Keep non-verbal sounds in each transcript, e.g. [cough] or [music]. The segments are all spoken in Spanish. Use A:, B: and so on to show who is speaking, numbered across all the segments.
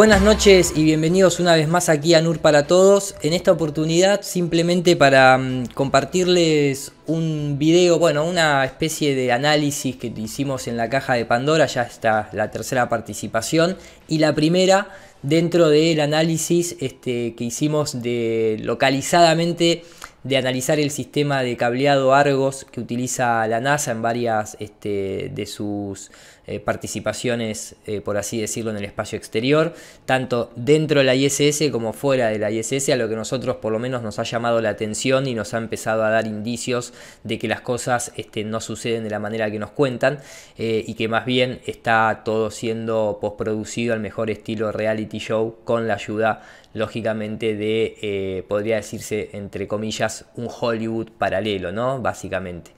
A: Buenas noches y bienvenidos una vez más aquí a NUR para todos. En esta oportunidad simplemente para mm, compartirles un video, bueno, una especie de análisis que hicimos en la caja de Pandora, ya está la tercera participación y la primera dentro del análisis este, que hicimos de localizadamente de analizar el sistema de cableado Argos que utiliza la NASA en varias este, de sus eh, participaciones, eh, por así decirlo, en el espacio exterior, tanto dentro de la ISS como fuera de la ISS, a lo que nosotros por lo menos nos ha llamado la atención y nos ha empezado a dar indicios de que las cosas este, no suceden de la manera que nos cuentan eh, y que más bien está todo siendo posproducido al mejor estilo reality show con la ayuda lógicamente de, podría decirse, entre comillas, un Hollywood paralelo, ¿no? Básicamente.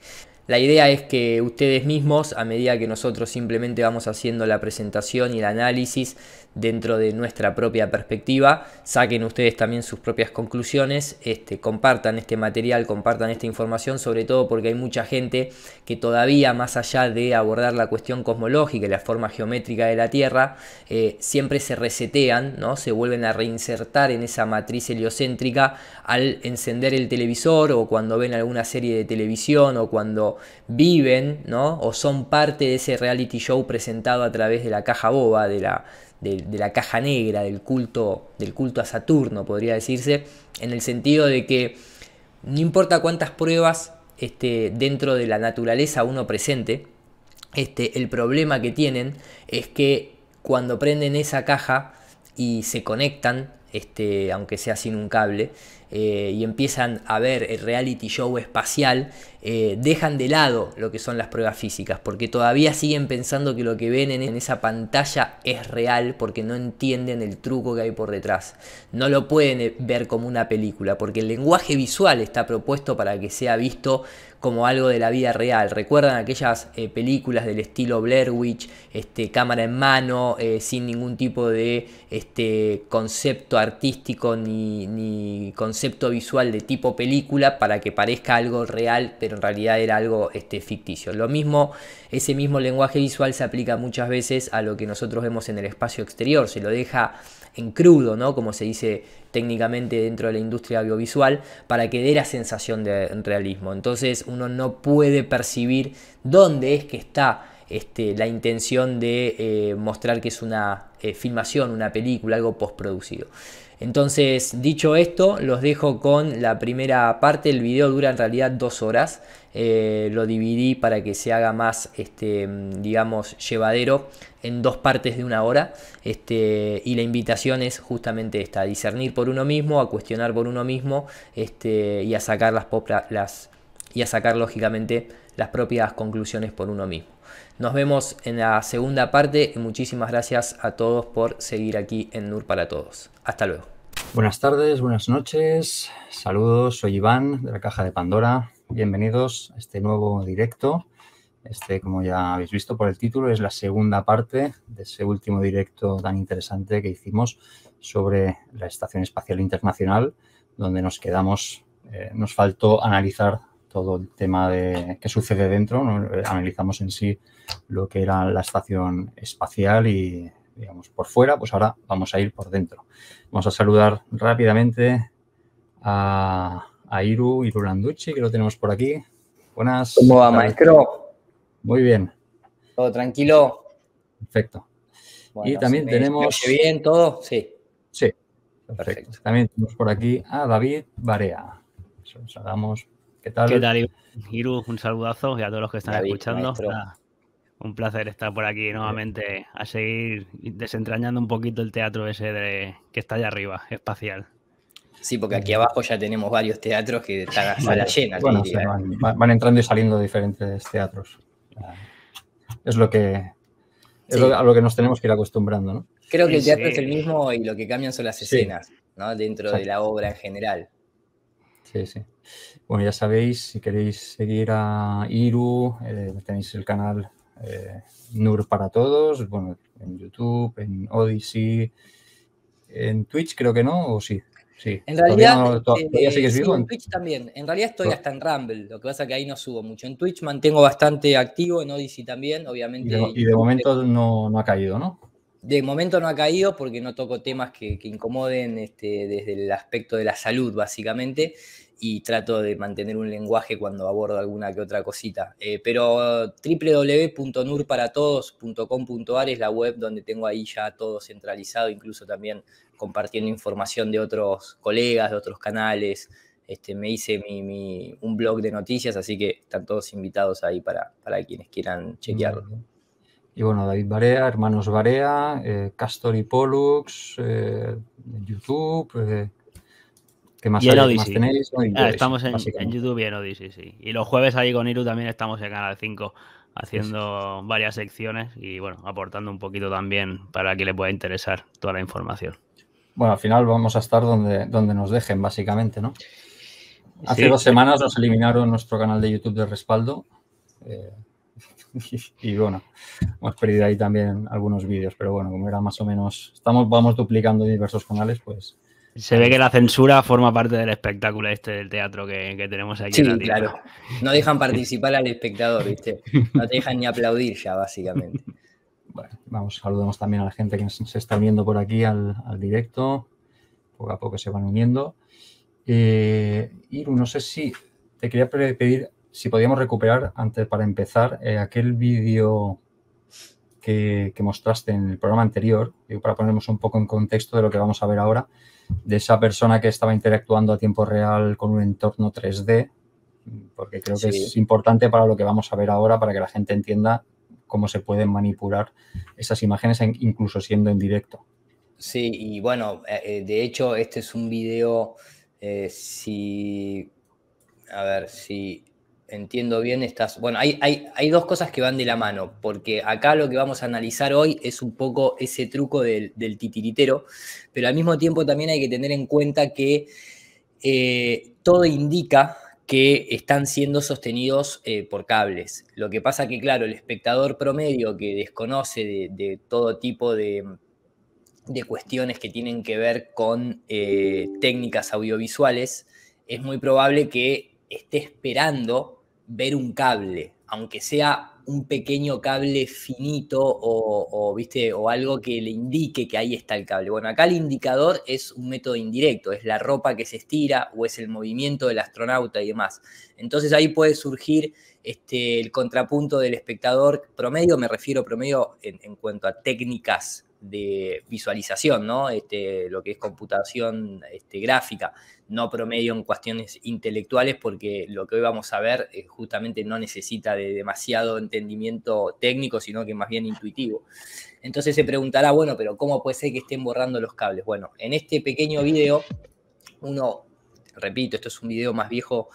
A: La idea es que ustedes mismos, a medida que nosotros simplemente vamos haciendo la presentación y el análisis, dentro de nuestra propia perspectiva, saquen ustedes también sus propias conclusiones, este, compartan este material, compartan esta información, sobre todo porque hay mucha gente que todavía más allá de abordar la cuestión cosmológica y la forma geométrica de la Tierra, eh, siempre se resetean, ¿no? se vuelven a reinsertar en esa matriz heliocéntrica al encender el televisor o cuando ven alguna serie de televisión o cuando viven ¿no? o son parte de ese reality show presentado a través de la caja boba, de la de, la caja negra, del culto, del culto a Saturno, podría decirse, en el sentido de que no importa cuántas pruebas este, dentro de la naturaleza uno presente, este, el problema que tienen es que cuando prenden esa caja y se conectan, este, aunque sea sin un cable, eh, y empiezan a ver el reality show espacial, eh, dejan de lado lo que son las pruebas físicas, porque todavía siguen pensando que lo que ven en esa pantalla es real, porque no entienden el truco que hay por detrás. No lo pueden eh, ver como una película, porque el lenguaje visual está propuesto para que sea visto como algo de la vida real. Recuerdan aquellas eh, películas del estilo Blair Witch, este, cámara en mano, sin ningún tipo de este, concepto artístico ni, ni concepto visual de tipo película para que parezca algo real, pero en realidad era algo este, ficticio. Lo mismo, ese mismo lenguaje visual se aplica muchas veces a lo que nosotros vemos en el espacio exterior, se lo deja en crudo, ¿no? Como se dice técnicamente dentro de la industria audiovisual, para que dé la sensación de realismo. Entonces uno no puede percibir dónde es que está este, la intención de eh, mostrar que es una eh, filmación, una película, algo postproducido. Entonces, dicho esto, los dejo con la primera parte. El video dura en realidad dos horas. Eh, lo dividí para que se haga más, este, digamos, llevadero en dos partes de una hora. Este, y la invitación es justamente esta, a discernir por uno mismo, a cuestionar por uno mismo este, y a sacar las, las y a sacar lógicamente las propias conclusiones por uno mismo. Nos vemos en la segunda parte y muchísimas gracias a todos por seguir aquí en NUR para todos. Hasta luego.
B: Buenas tardes, buenas noches, saludos, soy Iván de la Caja de Pandora. Bienvenidos a este nuevo directo. Este, como ya habéis visto por el título, es la segunda parte de ese último directo tan interesante que hicimos sobre la Estación Espacial Internacional, donde nos quedamos, eh, nos faltó analizar todo el tema de qué sucede dentro, analizamos en sí lo que era la estación espacial y digamos, por fuera, pues ahora vamos a ir por dentro. Vamos a saludar rápidamente a, Iru, Iru que lo tenemos por aquí. Buenas. ¿Cómo va, maestro? Muy bien.
A: ¿Todo tranquilo?
B: Perfecto. y también tenemos... tenemos...
A: ¿Bien todo? Sí.
B: Sí, perfecto. También tenemos por aquí a David Barea. ¿Qué tal? ¿Qué tal,
C: Iru? Un saludazo y a todos los que están escuchando. Un placer estar por aquí eh, nuevamente a seguir desentrañando un poquito el teatro
A: ese que está allá arriba, espacial. Sí, porque aquí abajo ya tenemos varios teatros que están a la llena. van, entrando y
B: saliendo diferentes teatros. Es lo que
A: es lo, a lo que nos tenemos
B: que ir acostumbrando, ¿no? Creo que el teatro es el
A: mismo y lo que cambian son las escenas, ¿no? Dentro de la obra en general.
B: Sí, sí. Bueno, ya sabéis, si queréis seguir a Iru, eh, tenéis el canal eh, NUR para todos, bueno, en YouTube, en Odyssey, en Twitch creo que no, o sí. Sí, en realidad, todavía, este, en
A: Twitch también. En realidad estoy hasta en Rumble, lo que pasa es que ahí no subo mucho. En Twitch mantengo bastante activo, en Odyssey también, obviamente. Y de, momento
B: no, ha caído, ¿no?
A: De momento no ha caído porque no toco temas que, que incomoden este, desde el aspecto de la salud, básicamente y trato de mantener un lenguaje cuando abordo alguna que otra cosita. Eh, pero www.nurparatodos.com.ar es la web donde tengo ahí ya todo centralizado, incluso también compartiendo información de otros colegas, de otros canales. Este, me hice mi, un blog de noticias, así que están todos invitados ahí para, para quienes quieran chequearlo.
B: Y bueno, David Barea, Hermanos Barea, eh, Castor y Pollux, eh, YouTube más, y tenéis? Ah, estamos en,
C: YouTube y en Odyssey, sí. Y los jueves ahí con Iru también estamos en Canal 5 haciendo varias secciones y bueno, aportando un poquito también para que le pueda interesar toda la información.
B: Bueno, al final vamos a estar donde, donde nos dejen, básicamente, ¿no? Hace dos semanas nos eliminaron nuestro canal de YouTube de respaldo. Eh, [laughs] y, bueno, hemos perdido ahí también algunos vídeos, pero bueno, como era más o menos, estamos, vamos duplicando
A: diversos canales,
B: pues
C: se ve que la censura forma parte del
A: espectáculo este del teatro que, tenemos aquí. claro. No dejan participar al espectador, ¿viste? No te dejan ni aplaudir ya, básicamente.
B: Bueno, vamos, saludemos también a la gente que se está viendo por aquí al, directo. Poco a poco se van uniendo. Eh, Iru, no sé si te quería pedir si podíamos recuperar, antes para empezar, eh, aquel vídeo que, que, mostraste en el programa anterior, para ponernos un poco en contexto de lo que vamos a ver ahora de esa persona que estaba interactuando a tiempo real con un entorno 3D, porque creo que es importante para lo que vamos a ver ahora, para que la gente entienda cómo se pueden manipular esas imágenes, incluso siendo en directo.
A: Sí, y bueno, eh, eh, de hecho, este es un video, eh, si, a ver, si entiendo bien, estas... Bueno, hay, hay, dos cosas que van de la mano, porque acá lo que vamos a analizar hoy es un poco ese truco del, titiritero, pero al mismo tiempo también hay que tener en cuenta que eh, todo indica que están siendo sostenidos eh, por cables. Lo que pasa que, claro, el espectador promedio que desconoce de, todo tipo de, cuestiones que tienen que ver con eh, técnicas audiovisuales, es muy probable que esté esperando ver un cable, aunque sea un pequeño cable finito o, ¿viste? o algo que le indique que ahí está el cable. Bueno, acá el indicador es un método indirecto, es la ropa que se estira o es el movimiento del astronauta y demás. Entonces ahí puede surgir este, el contrapunto del espectador promedio, me refiero promedio en cuanto a técnicas de visualización, ¿no? Este, lo que es computación este, gráfica. No promedio en cuestiones intelectuales porque lo que hoy vamos a ver eh, justamente no necesita de demasiado entendimiento técnico, sino que más bien intuitivo. Entonces se preguntará, bueno, pero ¿cómo puede ser que estén borrando los cables? Bueno, en este pequeño video, uno, repito, esto es un video más viejo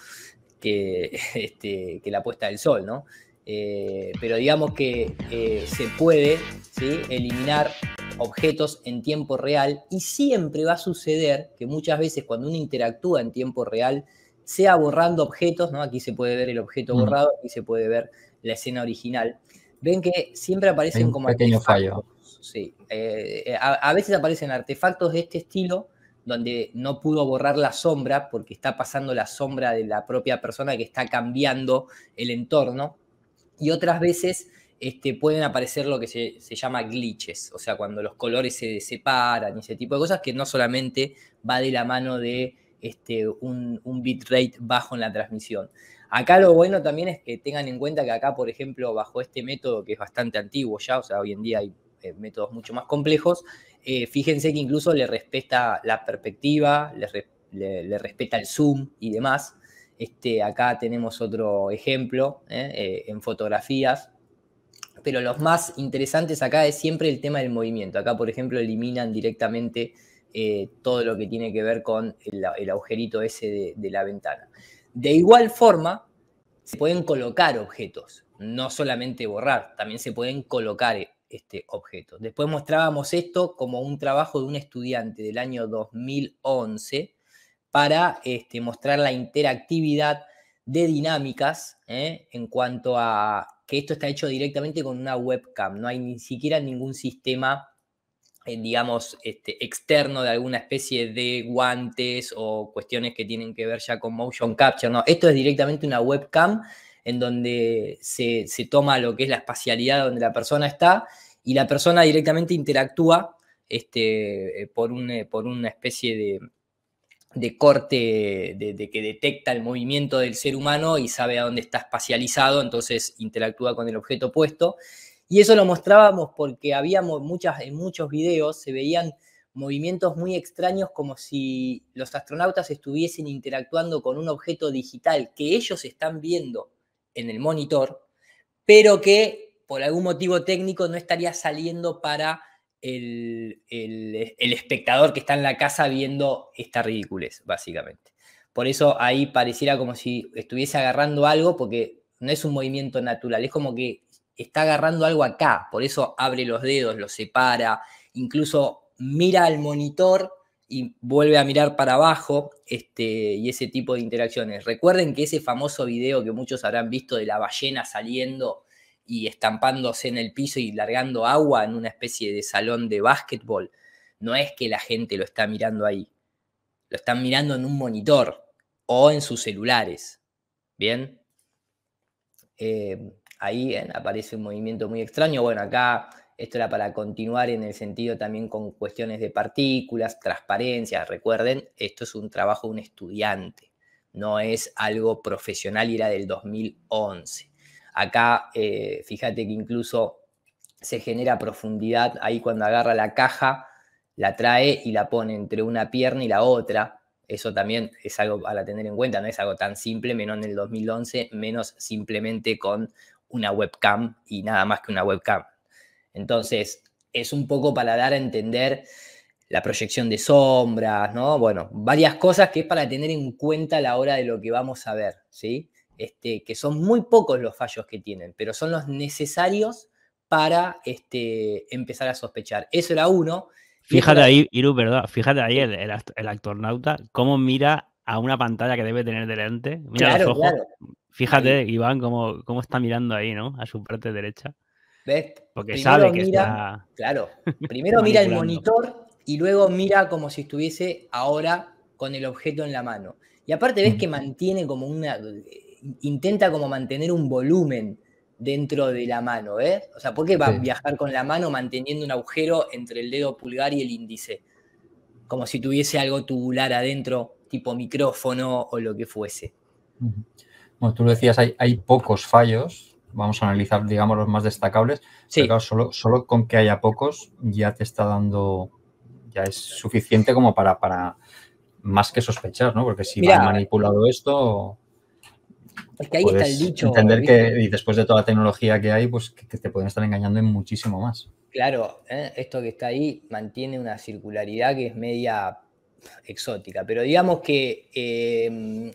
A: que [laughs] este, la puesta del sol, ¿no? Eh, pero digamos que eh, se puede eliminar objetos en tiempo real y siempre va a suceder que muchas veces cuando uno interactúa en tiempo real, sea borrando objetos, ¿no? aquí se puede ver el objeto borrado, aquí se puede ver la escena original, ven que siempre aparecen un como pequeño fallo. Sí, eh, a veces aparecen artefactos de este estilo donde no pudo borrar la sombra porque está pasando la sombra de la propia persona que está cambiando el entorno y otras veces este, pueden aparecer lo que se, llama glitches, o sea, cuando los colores se separan y ese tipo de cosas que no solamente va de la mano de este, un, bitrate bajo en la transmisión. Acá lo bueno también es que tengan en cuenta que acá, por ejemplo, bajo este método que es bastante antiguo ya, o sea, hoy en día hay eh, métodos mucho más complejos, eh, fíjense que incluso le respeta la perspectiva, le, le respeta el zoom y demás. Este, acá tenemos otro ejemplo ¿eh? Eh, en fotografías. Pero los más interesantes acá es siempre el tema del movimiento. Acá, por ejemplo, eliminan directamente eh, todo lo que tiene que ver con el, agujerito ese de, la ventana. De igual forma, se pueden colocar objetos, no solamente borrar, también se pueden colocar este, objetos. Después mostrábamos esto como un trabajo de un estudiante del año 2011 para este, mostrar la interactividad de dinámicas ¿eh? en cuanto a que esto está hecho directamente con una webcam, no hay ni siquiera ningún sistema, eh, digamos, este, externo de alguna especie de guantes o cuestiones que tienen que ver ya con motion capture, no, esto es directamente una webcam en donde se, se toma lo que es la espacialidad donde la persona está y la persona directamente interactúa este, eh, por, un, por una especie de, de corte, de, que detecta el movimiento del ser humano y sabe a dónde está espacializado, entonces interactúa con el objeto opuesto. Y eso lo mostrábamos porque habíamos muchas, en muchos videos se veían movimientos muy extraños como si los astronautas estuviesen interactuando con un objeto digital que ellos están viendo en el monitor, pero que por algún motivo técnico no estaría saliendo para el, espectador que está en la casa viendo esta ridiculez, básicamente. Por eso ahí pareciera como si estuviese agarrando algo, porque no es un movimiento natural, es como que está agarrando algo acá, por eso abre los dedos, los separa, incluso mira al monitor y vuelve a mirar para abajo este, y ese tipo de interacciones. Recuerden que ese famoso video que muchos habrán visto de la ballena saliendo y estampándose en el piso y largando agua en una especie de salón de básquetbol. No es que la gente lo está mirando ahí. Lo están mirando en un monitor o en sus celulares. Bien. Eh, ahí aparece un movimiento muy extraño. Bueno, acá esto era para continuar en el sentido también con cuestiones de partículas, transparencias. Recuerden, esto es un trabajo de un estudiante, no es algo profesional y era del 2011. Acá, eh, fíjate que incluso se genera profundidad ahí cuando agarra la caja, la trae y la pone entre una pierna y la otra. Eso también es algo para tener en cuenta, no es algo tan simple, menos en el 2011, menos simplemente con una webcam y nada más que una webcam. Entonces, es un poco para dar a entender la proyección de sombras, ¿no? Bueno, varias cosas que es para tener en cuenta a la hora de lo que vamos a ver, ¿sí? Este, que son muy pocos los fallos que tienen, pero son los necesarios para este, empezar a sospechar. Eso era uno.
C: Fíjate ahí, Iru, perdón, fíjate ahí el, el, actornauta, cómo mira a una pantalla que debe tener delante. Mira claro, los Claro. Fíjate, Iván, cómo, está mirando ahí, ¿no? A su parte derecha.
A: ¿Ves? Porque sabe que está. Claro. [laughs] Primero mira el monitor y luego mira como si estuviese ahora con el objeto en la mano. Y aparte ves que mantiene como una. Eh, intenta como mantener un volumen dentro de la mano, ¿eh? O sea, ¿por qué va a viajar con la mano manteniendo un agujero entre el dedo pulgar y el índice? Como si tuviese algo tubular adentro, tipo micrófono o lo que fuese.
B: Bueno, tú lo decías, hay, pocos fallos. Vamos a analizar, digamos, los más destacables. Sí. solo, con que haya pocos ya te está dando, ya es suficiente como para, para más que sospechar, ¿no? Porque si ha han manipulado esto...
A: Es que ahí está el dicho. Entender que y
B: después de toda la tecnología que hay, pues que, te pueden estar engañando en muchísimo más.
A: Claro, ¿eh? esto que está ahí mantiene una circularidad que es media exótica, pero digamos que em,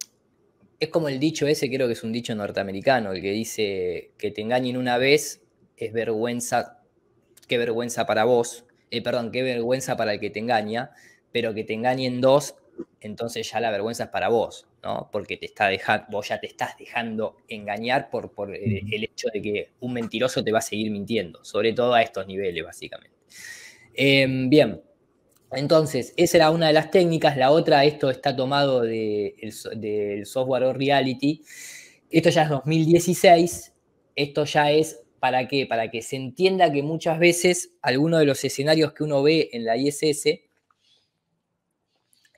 A: es como el dicho ese, creo que es un dicho norteamericano, el que dice que te engañen una vez es vergüenza, qué vergüenza para vos, eh, perdón, qué vergüenza para el que te engaña, pero que te engañen dos entonces ya la vergüenza es para vos, ¿no? Porque te está dejando, vos ya te estás dejando engañar por, eh, el, hecho de que un mentiroso te va a seguir mintiendo, sobre todo a estos niveles, básicamente. Em, bien, entonces, esa era una de las técnicas, la otra, esto está tomado del software o reality, esto ya es 2016, esto ya es para qué, para que se entienda que muchas veces algunos de los escenarios que uno ve en la ISS,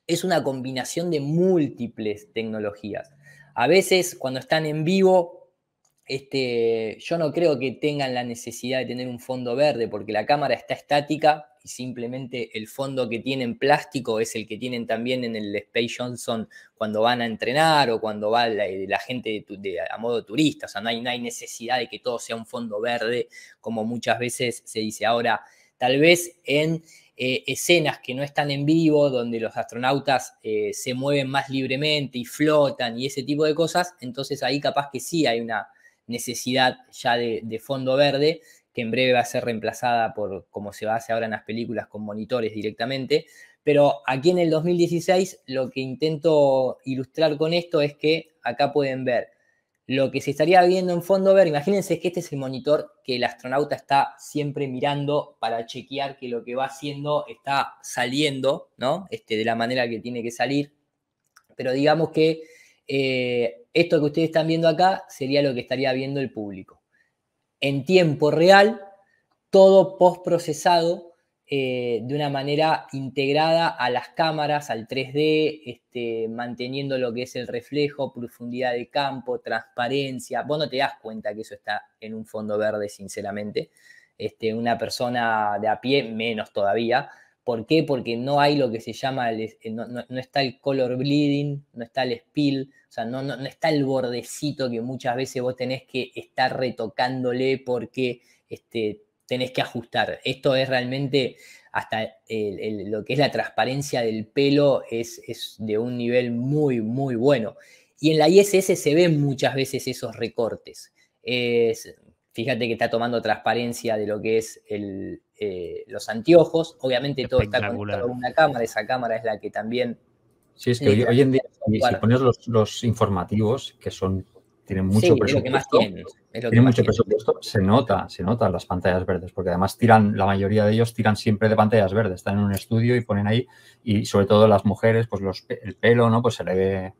A: es una combinación de múltiples tecnologías. A veces cuando están en vivo, este, yo no creo que tengan la necesidad de tener un fondo verde porque la cámara está estática y simplemente el fondo que tienen plástico es el que tienen también en el Space Johnson cuando van a entrenar o cuando va la, gente a modo turista. O sea, no hay necesidad de que todo sea un fondo verde como muchas veces se dice ahora. Tal vez en eh, escenas que no están en vivo, donde los astronautas eh, se mueven más libremente y flotan y ese tipo de cosas, entonces ahí capaz que sí hay una necesidad ya de, de fondo verde que en breve va a ser reemplazada por como se hace ahora en las películas con monitores directamente. Pero aquí en el 2016 lo que intento ilustrar con esto es que acá pueden ver lo que se estaría viendo en fondo ver, imagínense que este es el monitor que el astronauta está siempre mirando para chequear que lo que va haciendo está saliendo, ¿no? Este, de la manera que tiene que salir. Pero digamos que eh, esto que ustedes están viendo acá sería lo que estaría viendo el público. En tiempo real, todo postprocesado eh, de una manera integrada a las cámaras, al 3D, este, manteniendo lo que es el reflejo, profundidad de campo, transparencia. Vos no te das cuenta que eso está en un fondo verde, sinceramente. Este, una persona de a pie, menos todavía. ¿Por qué? Porque no hay lo que se llama, no, está el color bleeding, no está el spill, o sea, no, no, está el bordecito que muchas veces vos tenés que estar retocándole porque este, tenés que ajustar. Esto es realmente hasta lo que es la transparencia del pelo es, de un nivel muy, muy bueno. Y en la ISS se ven muchas veces esos recortes. fíjate que está tomando transparencia de lo que es el, eh, los anteojos. Obviamente todo está conectado una cámara, esa cámara es la que también...
B: Sí, es que hoy, en día, si pones los informativos, que son tiene mucho presupuesto. Se nota, se notan las pantallas verdes, porque además tiran, la mayoría de ellos tiran siempre de pantallas verdes. Están en un estudio y ponen ahí, y sobre todo las mujeres, pues los, el pelo, ¿no? Pues se le ve.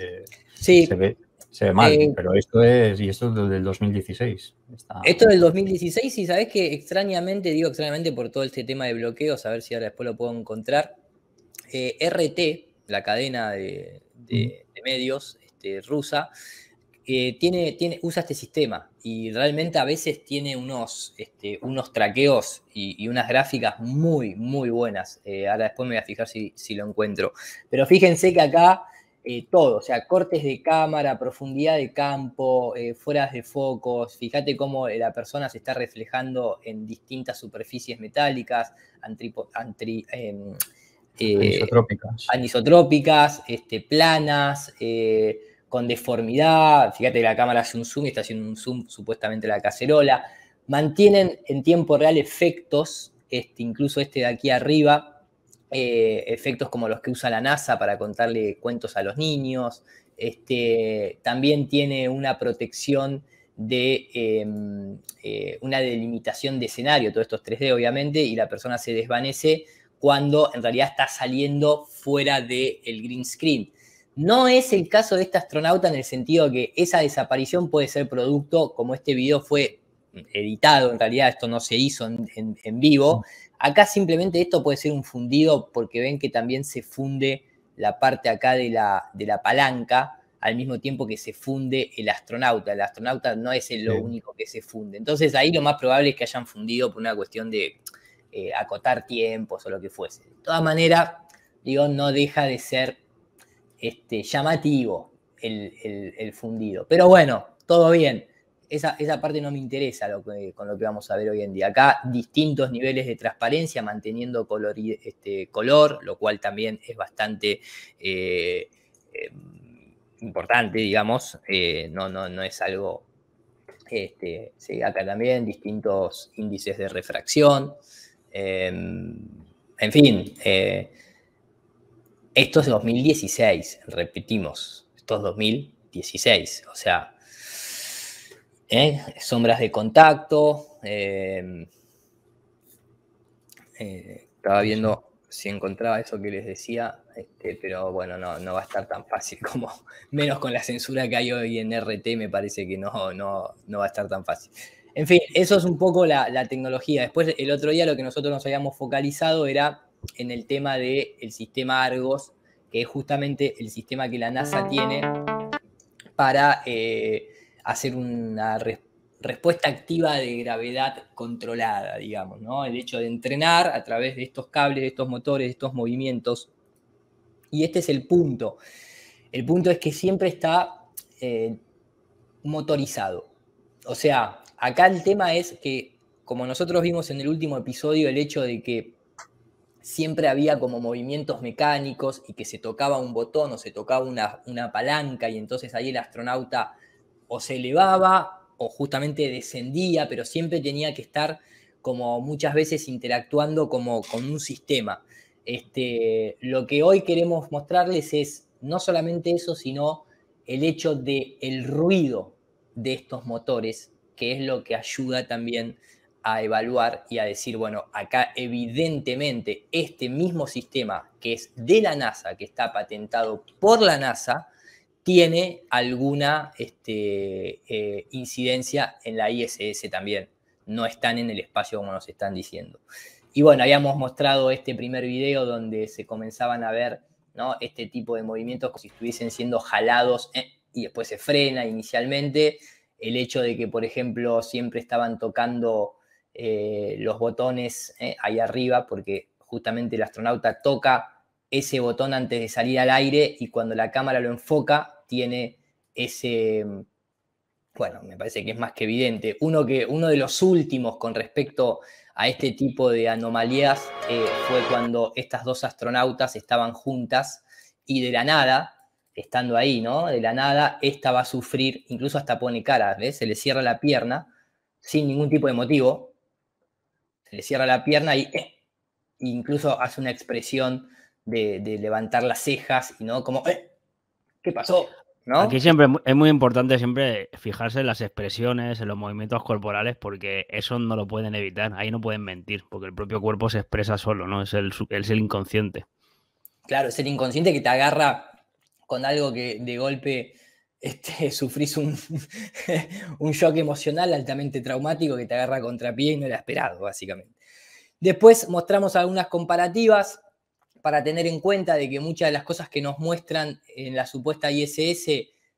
B: Eh, se ve, se ve mal, eh, pero esto es, y esto es del 2016.
A: Está... Esto del 2016, y sabes que extrañamente, digo extrañamente por todo este tema de bloqueos, a ver si ahora después lo puedo encontrar. Eh, RT, la cadena de, medios este, rusa, eh, tiene, tiene, usa este sistema y realmente a veces tiene unos, este, unos traqueos y, unas gráficas muy, muy buenas. Eh, ahora después me voy a fijar si, lo encuentro. Pero fíjense que acá eh, todo, o sea, cortes de cámara, profundidad de campo, fueras de focos, fíjate cómo la persona se está reflejando en distintas superficies metálicas, em, anisotrópicas, este, planas con deformidad, fíjate que la cámara hace un zoom y está haciendo un zoom supuestamente la cacerola, mantienen en tiempo real efectos, este, incluso este de aquí arriba, eh, efectos como los que usa la NASA para contarle cuentos a los niños, este, también tiene una protección de em, eh, una delimitación de escenario, todo esto es 3D obviamente, y la persona se desvanece cuando en realidad está saliendo fuera del green screen. No es el caso de este astronauta en el sentido que esa desaparición puede ser producto, como este video fue editado, en realidad esto no se hizo en, vivo. Acá simplemente esto puede ser un fundido porque ven que también se funde la parte acá de la, de la palanca al mismo tiempo que se funde el astronauta. El astronauta no es lo único que se funde. Entonces ahí lo más probable es que hayan fundido por una cuestión de eh, acotar tiempos o lo que fuese. De todas maneras, digo, no deja de ser este, llamativo el, fundido. Pero bueno, todo bien. Esa, parte no me interesa con lo que vamos a ver hoy en día. Acá distintos niveles de transparencia manteniendo color, este, color lo cual también es bastante eh, eh, importante, digamos. Eh, no, no, es algo... Este, sí, acá también distintos índices de refracción. Em, en fin, esto es 2016, repetimos, esto es 2016, o sea, ¿eh? sombras de contacto. Em, eh, estaba viendo si encontraba eso que les decía, este, pero bueno, no, va a estar tan fácil [laughs] como, menos con la censura que hay hoy en RT, me parece que no, no, va a estar tan fácil. En fin, eso es un poco la tecnología. Después, el otro día lo que nosotros nos habíamos focalizado era en el tema del sistema Argos, que es justamente el sistema que la NASA tiene para eh, hacer una respuesta activa de gravedad controlada, digamos, ¿no? El hecho de entrenar a través de estos cables, de estos motores, de estos movimientos. Y este es el punto. El punto es que siempre está eh, motorizado. O sea, acá el tema es que, como nosotros vimos en el último episodio, el hecho de que siempre había como movimientos mecánicos y que se tocaba un botón o se tocaba una, palanca y entonces ahí el astronauta o se elevaba o justamente descendía, pero siempre tenía que estar como muchas veces interactuando como con un sistema. Este, lo que hoy queremos mostrarles es no solamente eso, sino el hecho del el ruido de estos motores, que es lo que ayuda también a evaluar y a decir, bueno, acá evidentemente este mismo sistema que es de la NASA, que está patentado por la NASA, tiene alguna este, eh, incidencia en la ISS también. No están en el espacio como nos están diciendo. Y bueno, habíamos mostrado este primer video donde se comenzaban a ver ¿no? este tipo de movimientos como si estuviesen siendo jalados eh, y después se frena inicialmente. El hecho de que, por ejemplo, siempre estaban tocando eh, los botones eh, ahí arriba, porque justamente el astronauta toca ese botón antes de salir al aire y cuando la cámara lo enfoca tiene ese, mm, bueno, me parece que es más que evidente. Uno, que, uno de los últimos con respecto a este tipo de anomalías eh, fue cuando estas dos astronautas estaban juntas y de la nada, estando ahí, ¿no? De la nada, esta va a sufrir, incluso hasta pone cara, Se le cierra la pierna sin ningún tipo de motivo, se le cierra la pierna y eh, incluso hace una expresión de, levantar las cejas y no como, eh, ¿qué pasó? Aquí
C: siempre es muy importante siempre fijarse en las expresiones, en los movimientos corporales, porque eso no lo pueden evitar, ahí no pueden mentir, porque el propio cuerpo se expresa solo, ¿no? Es el, es el inconsciente.
A: Claro, es el inconsciente que te agarra con algo que de golpe este, [laughs] sufrís [laughs] un, shock emocional altamente traumático que te agarra contra pie y no era esperado, básicamente. Después mostramos algunas comparativas para tener en cuenta de que muchas de las cosas que nos muestran en la supuesta ISS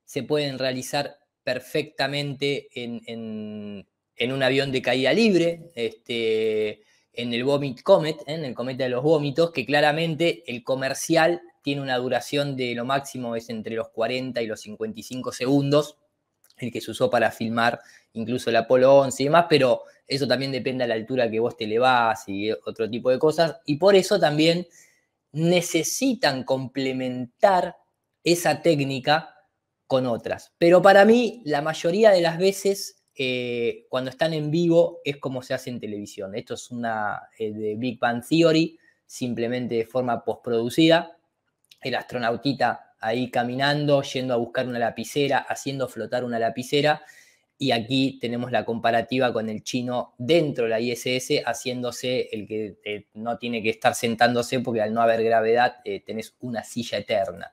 A: se pueden realizar perfectamente en, un avión de caída libre, este, en el Vomit Comet, ¿eh? en el cometa de los vómitos, que claramente el comercial tiene una duración de lo máximo es entre los 40 y los 55 segundos, el que se usó para filmar incluso el Apolo 11 y demás, pero eso también depende a la altura que vos te elevás y otro tipo de cosas, y por eso también necesitan complementar esa técnica con otras. Pero para mí, la mayoría de las veces eh, cuando están en vivo es como se hace en televisión. Esto es una eh, de Big Bang Theory, simplemente de forma postproducida el astronautita ahí caminando, yendo a buscar una lapicera, haciendo flotar una lapicera. Y aquí tenemos la comparativa con el chino dentro de la ISS, haciéndose el que eh, no tiene que estar sentándose porque al no haber gravedad eh, tenés una silla eterna.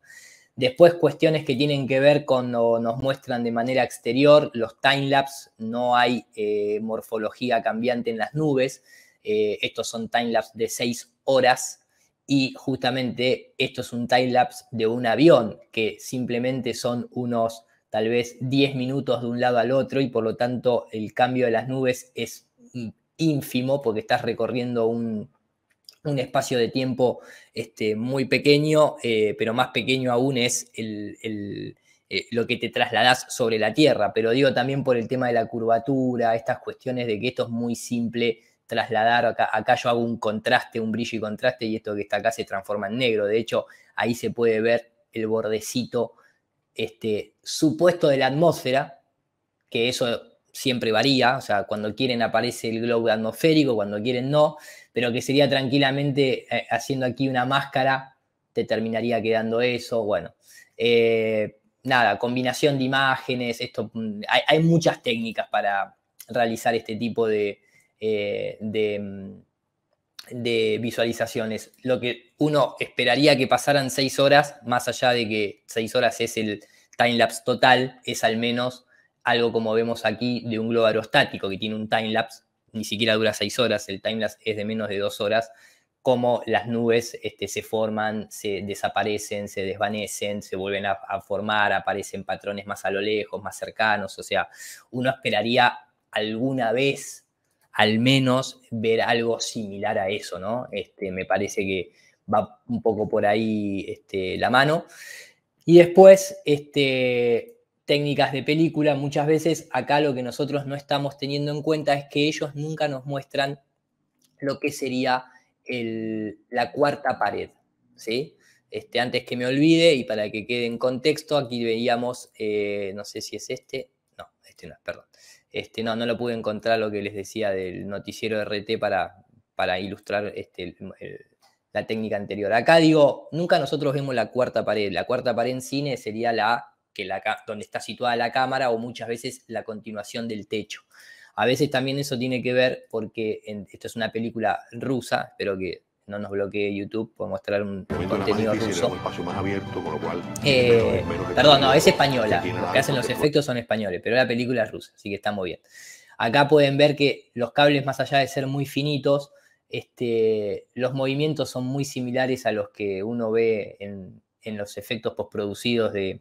A: Después cuestiones que tienen que ver con nos muestran de manera exterior, los timelapse, no hay eh, morfología cambiante en las nubes, estos son timelapse de seis horas y justamente esto es un time-lapse de un avión, que simplemente son unos tal vez 10 minutos de un lado al otro y por lo tanto el cambio de las nubes es ínfimo porque estás recorriendo un, espacio de tiempo este, muy pequeño, eh, pero más pequeño aún es eh, lo que te trasladas sobre la Tierra. Pero digo también por el tema de la curvatura, estas cuestiones de que esto es muy simple trasladar, acá, acá yo hago un contraste, un brillo y contraste, y esto que está acá se transforma en negro. De hecho, ahí se puede ver el bordecito este, supuesto de la atmósfera, que eso siempre varía, o sea, cuando quieren aparece el globo atmosférico, cuando quieren no, pero que sería tranquilamente eh, haciendo aquí una máscara, te terminaría quedando eso, bueno. Eh, nada, combinación de imágenes, esto, mm, hay, muchas técnicas para realizar este tipo de, eh, de, visualizaciones. Lo que uno esperaría que pasaran seis horas, más allá de que seis horas es el time-lapse total, es al menos algo como vemos aquí de un globo aerostático que tiene un time-lapse, ni siquiera dura seis horas, el time-lapse es de menos de dos horas, cómo las nubes este, se forman, se desaparecen, se desvanecen, se vuelven a, a, formar, aparecen patrones más a lo lejos, más cercanos. O sea, uno esperaría alguna vez al menos ver algo similar a eso, ¿no? Este, me parece que va un poco por ahí este, la mano. Y después, este, técnicas de película, muchas veces acá lo que nosotros no estamos teniendo en cuenta es que ellos nunca nos muestran lo que sería la cuarta pared, ¿sí? Este, antes que me olvide y para que quede en contexto, aquí veíamos, eh, no sé si es este, no, este no perdón. Este, no, no lo pude encontrar lo que les decía del noticiero RT para, para ilustrar este, la técnica anterior. Acá digo, nunca nosotros vemos la cuarta pared. La cuarta pared en cine sería la, que la donde está situada la cámara o muchas veces la continuación del techo. A veces también eso tiene que ver porque esto es una película rusa, pero que no nos bloquee YouTube por mostrar un contenido ruso. Más abierto, con lo cual, eh, perdón, no, es española. Los que hacen los efectos son españoles, pero la película es rusa, así que está muy bien. Acá pueden ver que los cables, más allá de ser muy finitos, este, los movimientos son muy similares a los que uno ve en, los efectos postproducidos de,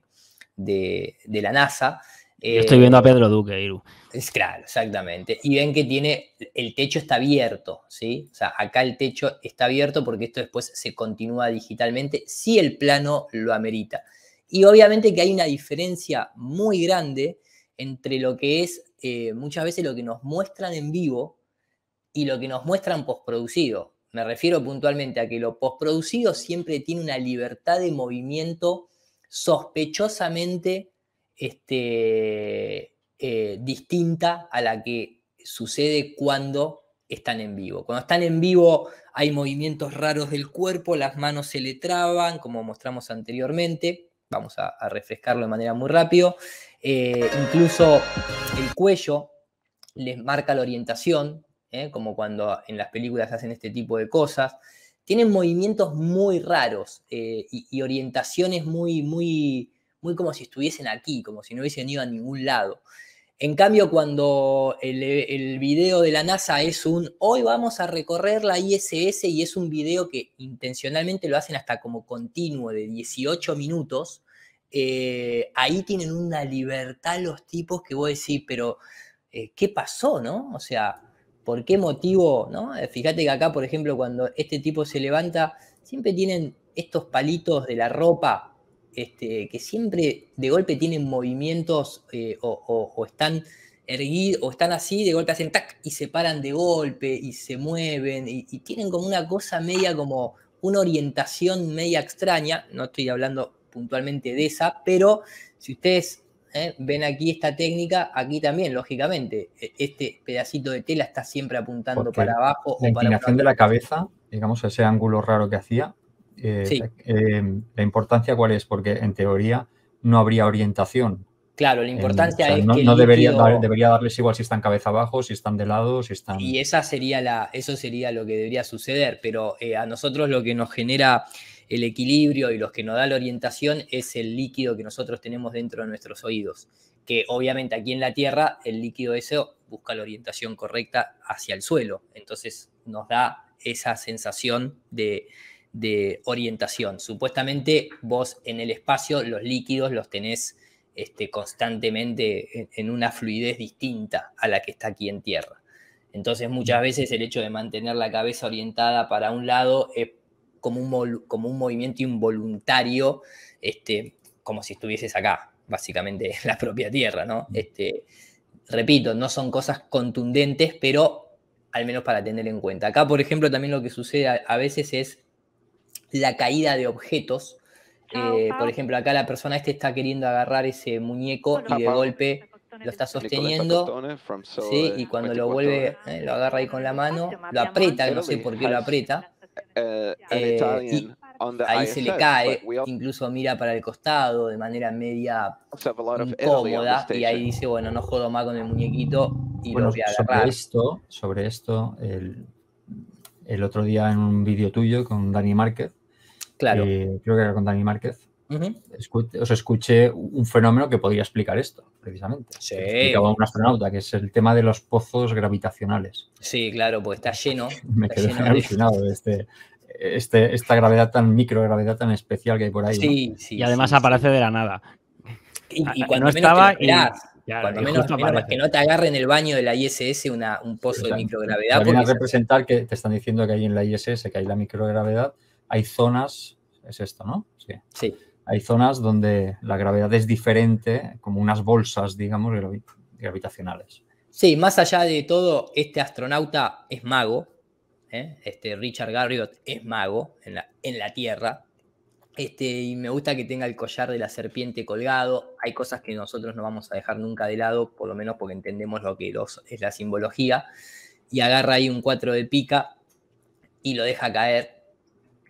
A: de la NASA estoy viendo a eh, Pedro Duque, Iru. Es, claro, exactamente. Y ven que tiene, el techo está abierto, ¿sí? O sea, acá el techo está abierto porque esto después se continúa digitalmente si el plano lo amerita. Y obviamente que hay una diferencia muy grande entre lo que es eh, muchas veces lo que nos muestran en vivo y lo que nos muestran postproducido. Me refiero puntualmente a que lo postproducido siempre tiene una libertad de movimiento sospechosamente este, eh, distinta a la que sucede cuando están en vivo. Cuando están en vivo hay movimientos raros del cuerpo, las manos se le traban, como mostramos anteriormente. Vamos a, refrescarlo de manera muy rápido. Eh, incluso el cuello les marca la orientación, ¿eh? como cuando en las películas hacen este tipo de cosas. Tienen movimientos muy raros y, y, orientaciones muy, muy, muy como si estuviesen aquí, como si no hubiesen ido a ningún lado. En cambio, cuando el, video de la NASA es un hoy vamos a recorrer la ISS y es un video que intencionalmente lo hacen hasta como continuo de 18 minutos, eh, ahí tienen una libertad los tipos que vos decís, pero eh, ¿qué pasó, no? O sea, ¿por qué motivo, no? Eh, fíjate que acá, por ejemplo, cuando este tipo se levanta, siempre tienen estos palitos de la ropa este, que siempre de golpe tienen movimientos eh, o, están erguidos, o están así, de golpe hacen tac y se paran de golpe y se mueven y, tienen como una cosa media como una orientación media extraña, no estoy hablando puntualmente de esa, pero si ustedes eh, ven aquí esta técnica, aquí también, lógicamente, e, este pedacito de tela está siempre apuntando para abajo. La o para inclinación de la cabeza,
B: digamos ese ángulo raro que hacía, eh, eh, ¿la importancia cuál es? Porque en teoría no habría orientación.
A: Claro, la importancia es no, que debería,
B: darles igual si están cabeza abajo, si están de lado, si están... Y
A: esa sería la, eso sería lo que debería suceder, pero eh, a nosotros lo que nos genera el equilibrio y lo que nos da la orientación es el líquido que nosotros tenemos dentro de nuestros oídos, que obviamente aquí en la Tierra el líquido ese busca la orientación correcta hacia el suelo, entonces nos da esa sensación de, de orientación. Supuestamente vos en el espacio los líquidos los tenés este, constantemente en, una fluidez distinta a la que está aquí en tierra. Entonces muchas veces el hecho de mantener la cabeza orientada para un lado es como un, como un movimiento involuntario, este, como si estuvieses acá, básicamente en la propia tierra, ¿no? Este, repito, no son cosas contundentes, pero al menos para tener en cuenta. Acá, por ejemplo, también lo que sucede a veces es la caída de objetos. Ah, eh, por ejemplo, acá la persona este está queriendo agarrar ese muñeco y de golpe lo está sosteniendo. y cuando lo vuelve, eh, lo agarra ahí con la mano, lo aprieta, no sé por qué lo aprieta. Eh, y
B: ahí se le cae,
A: incluso mira para el costado de manera media incómoda y ahí dice, bueno, no jodo más con el muñequito y lo voy a agarrar. Sobre
B: esto, sobre esto el, el otro día en un vídeo tuyo con Dani Márquez, Claro. Eh, creo que era con Dani Márquez. os escuché un fenómeno que podría explicar esto, precisamente. Sí. Explicaba un astronauta, que es el tema de los pozos gravitacionales.
A: Sí, claro, pues está lleno. [laughs] Me quedé alucinado
B: de este, este, esta gravedad tan microgravedad tan especial que hay por ahí. Sí, sí, y además aparece de la nada.
A: Y, ah, cuando estaba. Claro, Cuando menos, que no te agarre en el baño de la ISS un pozo de microgravedad.
B: representar que te están diciendo que hay en la ISS que hay la microgravedad hay zonas, es esto, ¿no? Sí. Hay zonas donde la gravedad es diferente, como unas bolsas, digamos, gravitacionales.
A: Sí, más allá de todo, este astronauta es mago, ¿eh? este Richard Garriott es mago en la, en la Tierra, este, y me gusta que tenga el collar de la serpiente colgado. Hay cosas que nosotros no vamos a dejar nunca de lado, por lo menos porque entendemos lo que es la simbología. Y agarra ahí un cuatro de pica y lo deja caer.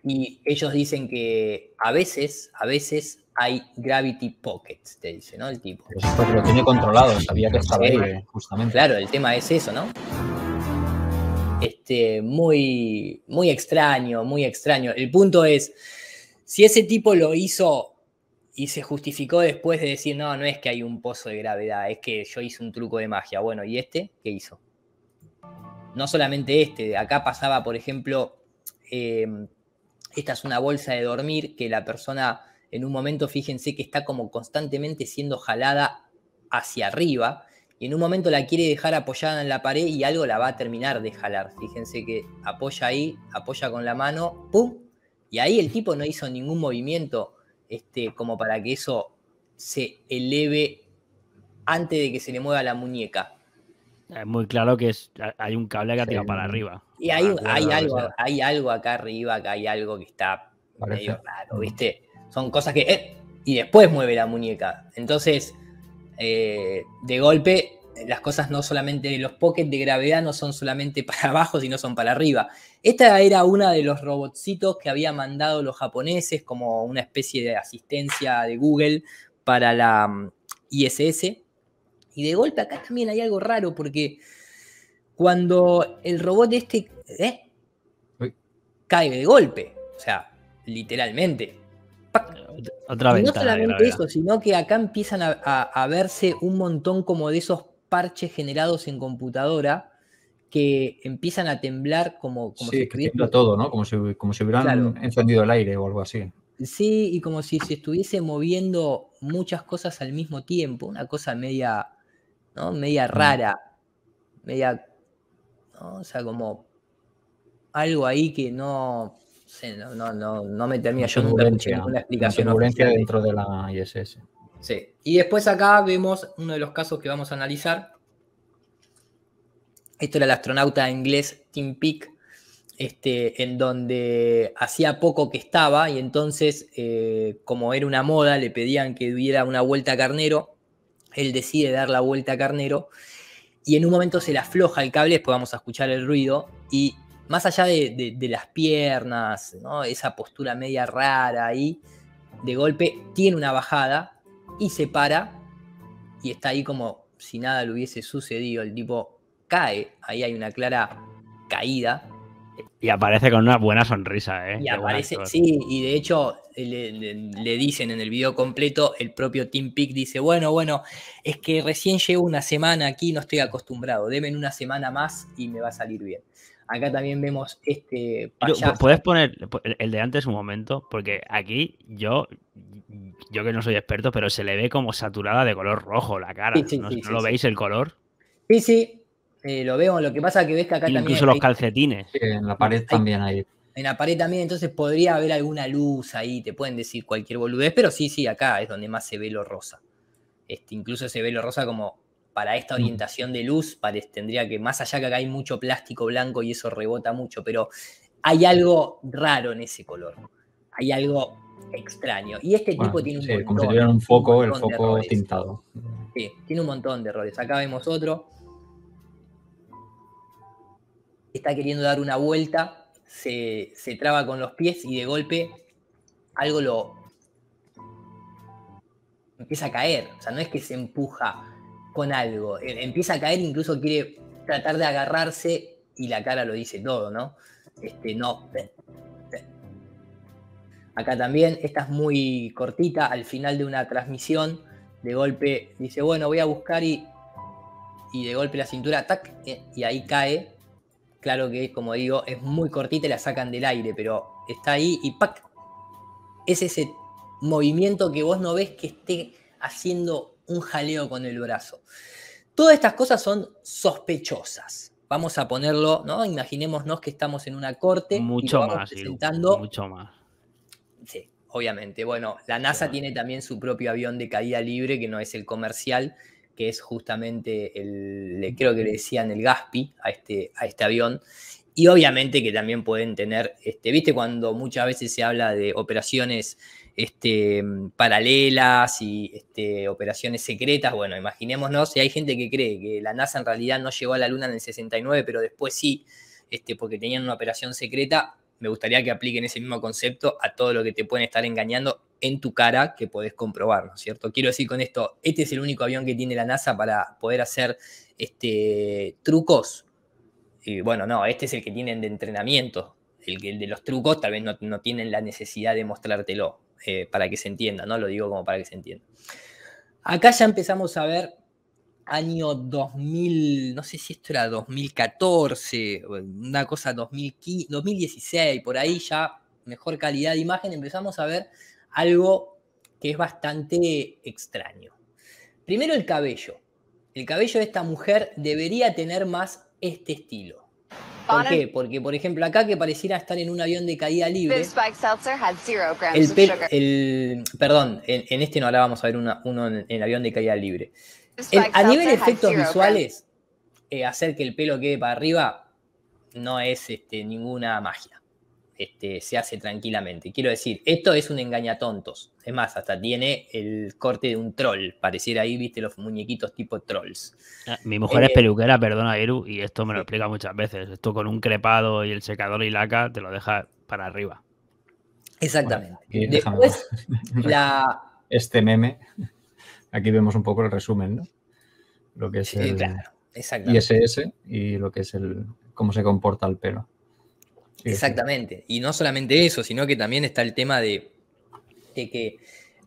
A: Y ellos dicen que a veces, a veces hay gravity pockets, te dice, ¿no? El tipo. Pero lo tiene
B: controlado, sabía que estaba ahí,
A: justamente. Claro, el tema es eso, ¿no? Este, muy, muy extraño, muy extraño. El punto es, si ese tipo lo hizo y se justificó después de decir, no, no es que hay un pozo de gravedad, es que yo hice un truco de magia. Bueno, ¿y este qué hizo? No solamente este, acá pasaba, por ejemplo, eh, esta es una bolsa de dormir que la persona en un momento, fíjense que está como constantemente siendo jalada hacia arriba y en un momento la quiere dejar apoyada en la pared y algo la va a terminar de jalar. Fíjense que apoya ahí, apoya con la mano, ¡pum! Y ahí el tipo no hizo ningún movimiento este, como para que eso se eleve antes de que se le mueva la muñeca.
C: Es muy claro que hay un cable que ha para arriba.
A: Y hay, ah, hay, algo, hay algo acá arriba, que hay algo que está medio raro, ¿viste? Son cosas que. Eh, y después mueve la muñeca. Entonces, eh, de golpe, las cosas no solamente. Los pockets de gravedad no son solamente [laughs] para abajo, sino son para arriba. Esta era una de los robotcitos que había mandado los japoneses como una especie de asistencia de Google para la mm, ISS y de golpe acá también hay algo raro porque cuando el robot este ¿eh? cae de golpe, o sea, literalmente. Otra vez. No solamente eso, sino que acá empiezan a, verse un montón como de esos parches generados en computadora que empiezan a temblar como, si todo,
B: Como si, hubieran encendido el aire o algo
A: así. Sí, y como si se estuviese moviendo muchas cosas al mismo tiempo, una cosa media Media mm. rara, media, o sea, como algo ahí que no, no, no, me termina yo nunca ninguna explicación. La dentro
B: de la ISS.
A: Sí, y después acá vemos uno de los casos que vamos a analizar. Esto era el astronauta inglés Tim Peake, este, en donde hacía poco que estaba y entonces, eh, como era una moda, le pedían que diera una vuelta a carnero él decide dar la vuelta a Carnero y en un momento se le afloja el cable, después vamos a escuchar el ruido, y más allá de, las piernas, esa postura media rara ahí, de golpe tiene una bajada y se para y está ahí como si nada le hubiese sucedido, el tipo cae, ahí hay una clara caída
C: y aparece con una buena sonrisa, ¿eh? Y aparece, sí, y de
A: hecho le, dicen en el video completo, el propio Team Pick dice, bueno, bueno, es que recién llevo una semana aquí, no estoy acostumbrado, deben una semana más y me va a salir bien. Acá también vemos este ¿Puedes
C: poner el de antes un momento? Porque aquí yo, yo que no soy experto, pero se le ve como saturada de color rojo la cara. ¿no lo veis el color?
A: Sí, sí, eh, lo veo. Lo que pasa es que ves que acá Incluso Incluso los
B: calcetines. en la pared también hay.
A: En la pared también, entonces podría haber alguna luz ahí, te pueden decir cualquier boludez, pero sí, sí, acá es donde más se ve lo rosa. Este, incluso ve lo rosa como para esta mm. orientación de luz, tendría que, más allá que acá hay mucho plástico blanco y eso rebota mucho, pero hay algo raro en ese color, hay algo extraño. Y este tipo tiene un Como si un foco, el foco tintado. Sí, tiene un montón de errores. Acá vemos otro está queriendo dar una vuelta, se, traba con los pies y de golpe algo lo empieza a caer. O sea, no es que se empuja con algo, e, empieza a caer, incluso quiere tratar de agarrarse y la cara lo dice todo, ¿no? Este, no. Acá también, esta es muy cortita, al final de una transmisión, de golpe dice, bueno, voy a buscar y, y de golpe la cintura, tac, eh, y ahí cae Claro que, como digo, es muy cortita y la sacan del aire, pero está ahí y ¡pac! Es ese movimiento que vos no ves que esté haciendo un jaleo con el brazo. Todas estas cosas son sospechosas. Vamos a ponerlo, ¿no? Imaginémonos que estamos en una corte. Mucho y vamos presentando... mucho más. Sí, obviamente. Bueno, la NASA tiene también su propio avión de caída libre, que no es el comercial, que es justamente el, creo que le decían el Gaspi a este, a este avión. Y obviamente que también pueden tener, este, viste cuando muchas veces se habla de operaciones este, paralelas y este, operaciones secretas, bueno, imaginémonos, si hay gente que cree que la NASA en realidad no llegó a la Luna en el 69, pero después sí, este, porque tenían una operación secreta, me gustaría que apliquen ese mismo concepto a todo lo que te pueden estar engañando en tu cara que podés comprobar, ¿no es cierto? Quiero decir con esto, este es el único avión que tiene la NASA para poder hacer este, trucos. Y bueno, no, este es el que tienen de entrenamiento. El, de los trucos tal vez no, tienen la necesidad de mostrártelo eh, para que se entienda, ¿no? Lo digo como para que se entienda. Acá ya empezamos a ver año 2000, no sé si esto era 2014, una cosa 2015, 2016, por ahí ya mejor calidad de imagen, empezamos a ver algo que es bastante extraño. Primero el cabello. El cabello de esta mujer debería tener más este estilo. ¿Por qué? Porque, por ejemplo, acá que pareciera estar en un avión de caída libre. El, el perdón, en, este no, hablábamos vamos a ver uno en, el avión de caída libre.
C: a nivel de efectos visuales,
A: eh, hacer que el pelo quede para arriba no es este, ninguna magia. Este, se hace tranquilamente. Quiero decir, esto es un engaña tontos, Es más, hasta tiene el corte de un troll. Pareciera ahí, viste, los muñequitos tipo trolls. Ah, mi mujer es eh,
C: peluquera, perdona, Eru, y esto me lo
A: explica muchas veces.
C: Esto con un crepado y el secador y laca te lo deja para arriba.
A: Exactamente. Después, [laughs]
B: Este meme, aquí vemos un poco el resumen, ¿no? Lo que es el ISS y lo que es el cómo se comporta el pelo.
A: Exactamente. Y no solamente eso, sino que también está el tema de, que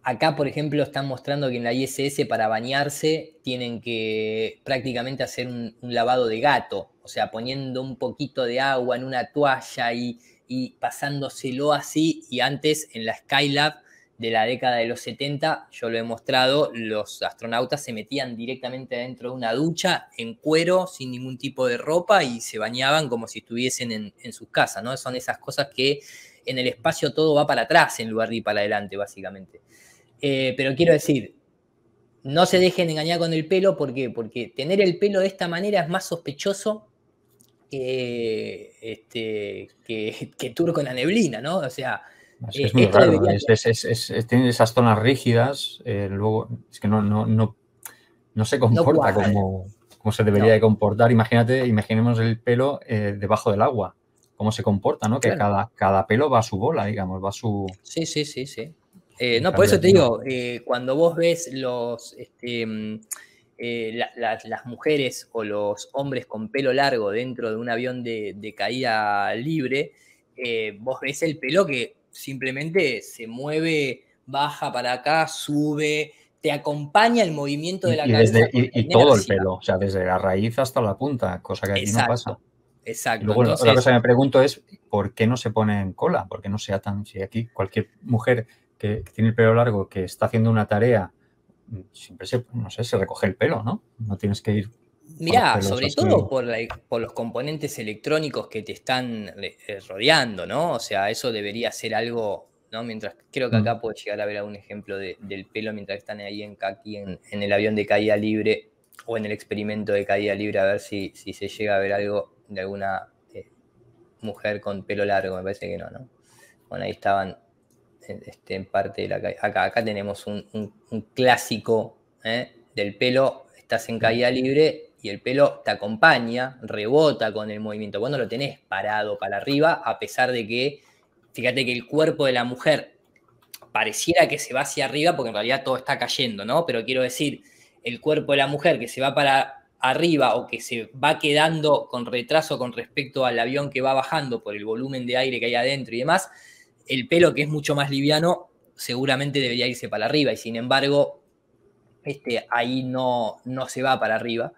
A: acá, por ejemplo, están mostrando que en la ISS para bañarse tienen que prácticamente hacer un, lavado de gato, o sea, poniendo un poquito de agua en una toalla y, y pasándoselo así. Y antes en la Skylab de la década de los 70, yo lo he mostrado, los astronautas se metían directamente dentro de una ducha en cuero, sin ningún tipo de ropa y se bañaban como si estuviesen en, sus casas, ¿no? Son esas cosas que en el espacio todo va para atrás en lugar de ir para adelante, básicamente. Eh, pero quiero decir, no se dejen engañar con el pelo, ¿por qué? Porque tener el pelo de esta manera es más sospechoso que, este, que, que Turco en la neblina, ¿no? O sea, eh, es, muy raro,
B: ¿eh? tiene esas zonas rígidas, eh, luego es que no, no, no, se comporta como, como, se debería de comportar. Imagínate, imaginemos el pelo debajo del agua, cómo se comporta, ¿no? Que cada, cada pelo va a su bola, digamos, va a su...
A: Sí, sí, sí, sí. no, por eso te digo, cuando vos ves los... Este, mm, las mujeres o los hombres con pelo largo dentro de un avión de, caída libre, vos ves el pelo que simplemente se mueve, baja para acá, sube, te acompaña el movimiento de la cabeza. y, todo el pelo,
B: o sea, desde la raíz hasta la punta, cosa que aquí no pasa.
A: Exacto. luego cosa que me
B: pregunto es, ¿por qué no se pone en cola? ¿Por qué no se tan. Si aquí cualquier mujer que, tiene el pelo largo, que está haciendo una tarea, siempre se, no sé, se recoge el pelo, ¿no? No tienes que ir
A: Mirá, sobre todo por, los componentes electrónicos que te están eh, rodeando, ¿no? O sea, eso debería ser algo, ¿no? Mientras, creo que mm. acá puedo llegar a ver algún ejemplo del pelo mientras están ahí en en, el avión de caída libre o en el experimento de caída libre, a ver si, se llega a ver algo de alguna eh, mujer con pelo largo, me parece que no, ¿no? Bueno, ahí estaban en este, parte de la caída. Acá, acá tenemos un, clásico ¿eh? del pelo, estás en mm. caída libre y el pelo te acompaña, rebota con el movimiento. Cuando lo tenés parado para arriba, a pesar de que, fíjate que el cuerpo de la mujer pareciera que se va hacia arriba, porque en realidad todo está cayendo, ¿no? Pero quiero decir, el cuerpo de la mujer que se va para arriba o que se va quedando con retraso con respecto al avión que va bajando por el volumen de aire que hay adentro y demás, el pelo que es mucho más liviano seguramente debería irse para arriba y sin embargo, este ahí no, no se va para arriba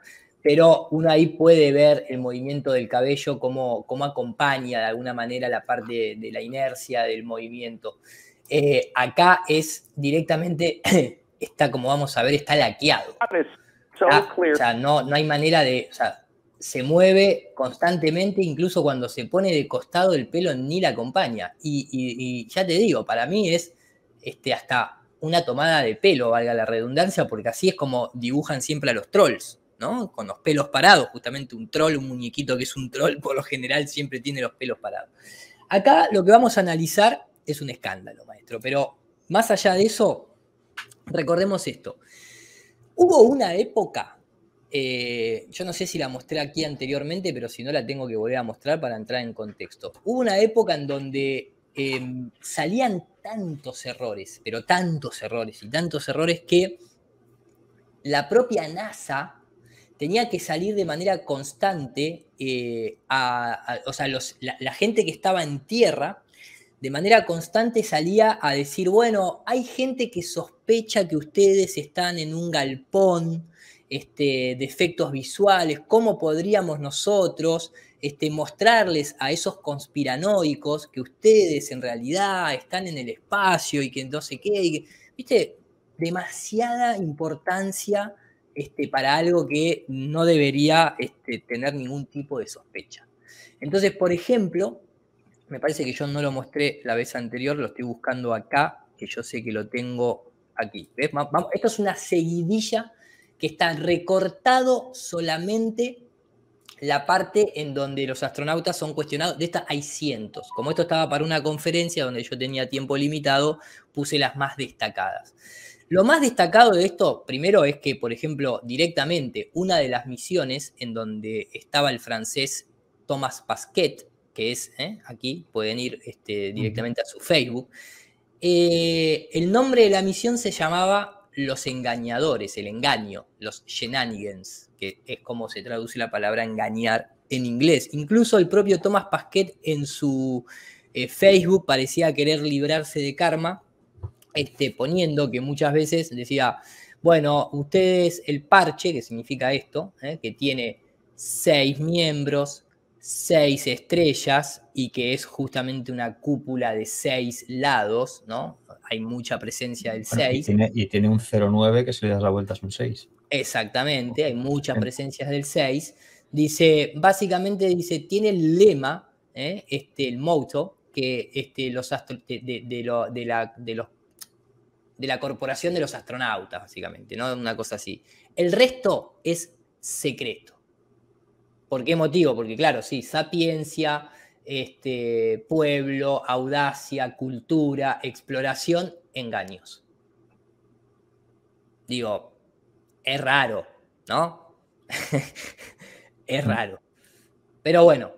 A: pero uno ahí puede ver el movimiento del cabello, como acompaña de alguna manera la parte de la inercia del movimiento. Eh, acá es directamente, [clears throat] está como vamos a ver, está laqueado. Ah, ah, o sea, no, no hay manera de, o sea, se mueve constantemente, incluso cuando se pone de costado el pelo ni la acompaña. Y, ya te digo, para mí es este, hasta una tomada de pelo, valga la redundancia, porque así es como dibujan siempre a los trolls. Con los pelos parados, justamente un troll, un muñequito que es un troll, por lo general siempre tiene los pelos parados. Acá lo que vamos a analizar es un escándalo, maestro, pero más allá de eso, recordemos esto. Hubo una época, eh, yo no sé si la mostré aquí anteriormente, pero si no la tengo que volver a mostrar para entrar en contexto. Hubo una época en donde em, salían tantos errores, pero tantos errores y tantos errores que la propia NASA tenía que salir de manera constante eh, a, o sea, la, gente que estaba en tierra, de manera constante salía a decir, bueno, hay gente que sospecha que ustedes están en un galpón, de este, efectos visuales, ¿cómo podríamos nosotros este, mostrarles a esos conspiranoicos que ustedes en realidad están en el espacio y que no sé qué? ¿Viste? Demasiada importancia este, para algo que no debería este, tener ningún tipo de sospecha. Entonces, por ejemplo, me parece que yo no lo mostré la vez anterior, lo estoy buscando acá, que yo sé que lo tengo aquí. esto es una seguidilla que está recortado solamente la parte en donde los astronautas son cuestionados. De estas hay cientos. Como esto estaba para una conferencia donde yo tenía tiempo limitado, puse las más destacadas. Lo más destacado de esto, primero, es que, por ejemplo, directamente una de las misiones en donde estaba el francés Thomas Pasquet, que es ¿eh? aquí, pueden ir este, directamente a su Facebook. Eh, el nombre de la misión se llamaba Los Engañadores, el engaño, los shenanigans, que es como se traduce la palabra engañar en inglés. Incluso el propio Thomas Pasquet en su eh, Facebook parecía querer librarse de karma este, poniendo que muchas veces decía, bueno, ustedes el parche, que significa esto, ¿eh? que tiene seis miembros, seis estrellas y que es justamente una cúpula de seis lados, ¿no? Hay mucha presencia del seis
B: y, tiene, un un 0,9 que se le da la vuelta es un 6.
A: Exactamente, hay muchas presencias del 6. Dice, básicamente dice, tiene el lema, ¿eh? este, el moto, que este, los astros de, de los de la Corporación de los Astronautas, básicamente, ¿no? Una cosa así. El resto es secreto. ¿Por qué motivo? Porque, claro, sí, sapiencia, este, pueblo, audacia, cultura, exploración, engaños. Digo, es raro, ¿no? [laughs] es raro. Pero bueno,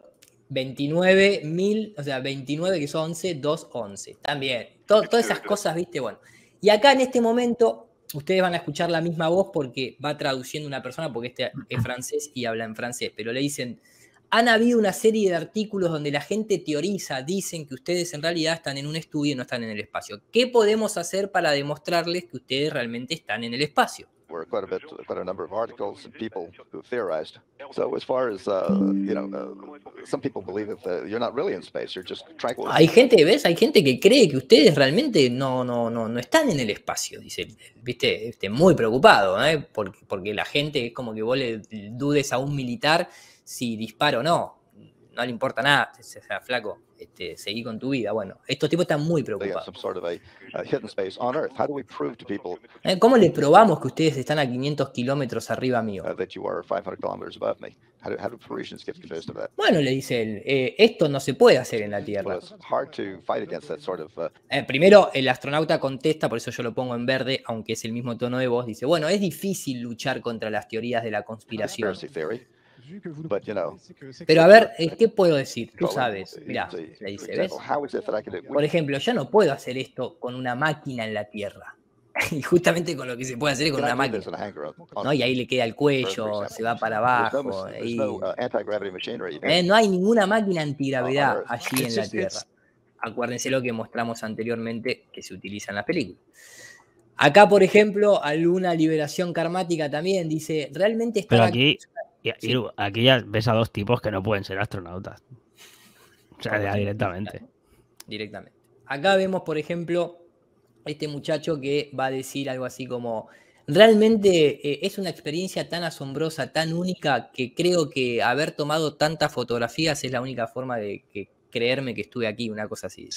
A: 29 mil, o sea, 29 que son 11, 2, 11. También, todas esas cosas, viste, bueno. Y acá en este momento ustedes van a escuchar la misma voz porque va traduciendo una persona, porque este es francés y habla en francés, pero le dicen, han habido una serie de artículos donde la gente teoriza, dicen que ustedes en realidad están en un estudio y no están en el espacio. ¿Qué podemos hacer para demostrarles que ustedes realmente están en el espacio? were quite a bit, quite a number of articles and people who theorized. So as far as, uh, you know, uh, some people believe that uh, you're not really in space, you're just tranquil. Hay gente, ves, hay gente que cree que ustedes realmente no, no, no, no están en el espacio, dice, viste, este, muy preocupado, ¿eh? porque, porque la gente es como que vos le dudes a un militar si dispara o no no le importa nada, flaco, este, seguí con tu vida. Bueno, estos tipos están muy preocupados. Eh, ¿Cómo le probamos que ustedes están a 500 kilómetros arriba mío? Uh, bueno, le dice él, eh, esto no se puede hacer en la Tierra. Uh, eh, primero, el astronauta contesta, por eso yo lo pongo en verde, aunque es el mismo tono de voz, dice, bueno, es difícil luchar contra las teorías de la conspiración. Pero a ver, eh, ¿qué puedo decir? Tú oh, sabes, mira, le dice, ¿ves? Por ejemplo, yo no puedo hacer esto con una máquina en la Tierra. [laughs] Y justamente con lo que se puede hacer con una máquina. Y ahí le queda el cuello, se va para abajo. Uh, ¿Eh? No hay ninguna máquina antigravedad uh, uh, allí [laughs] en la Tierra. Acuérdense lo que mostramos anteriormente que se utiliza en la película Acá, por ejemplo, alguna liberación karmática también dice, realmente está... aquí, y,
C: aquí ya ves a dos tipos que no pueden ser astronautas. O sea, directamente.
A: Directamente. Acá vemos, por ejemplo, este muchacho que va a decir algo así como, realmente eh, es una experiencia tan asombrosa, tan única, que creo que haber tomado tantas fotografías es la única forma de creerme que estuve aquí, una cosa así.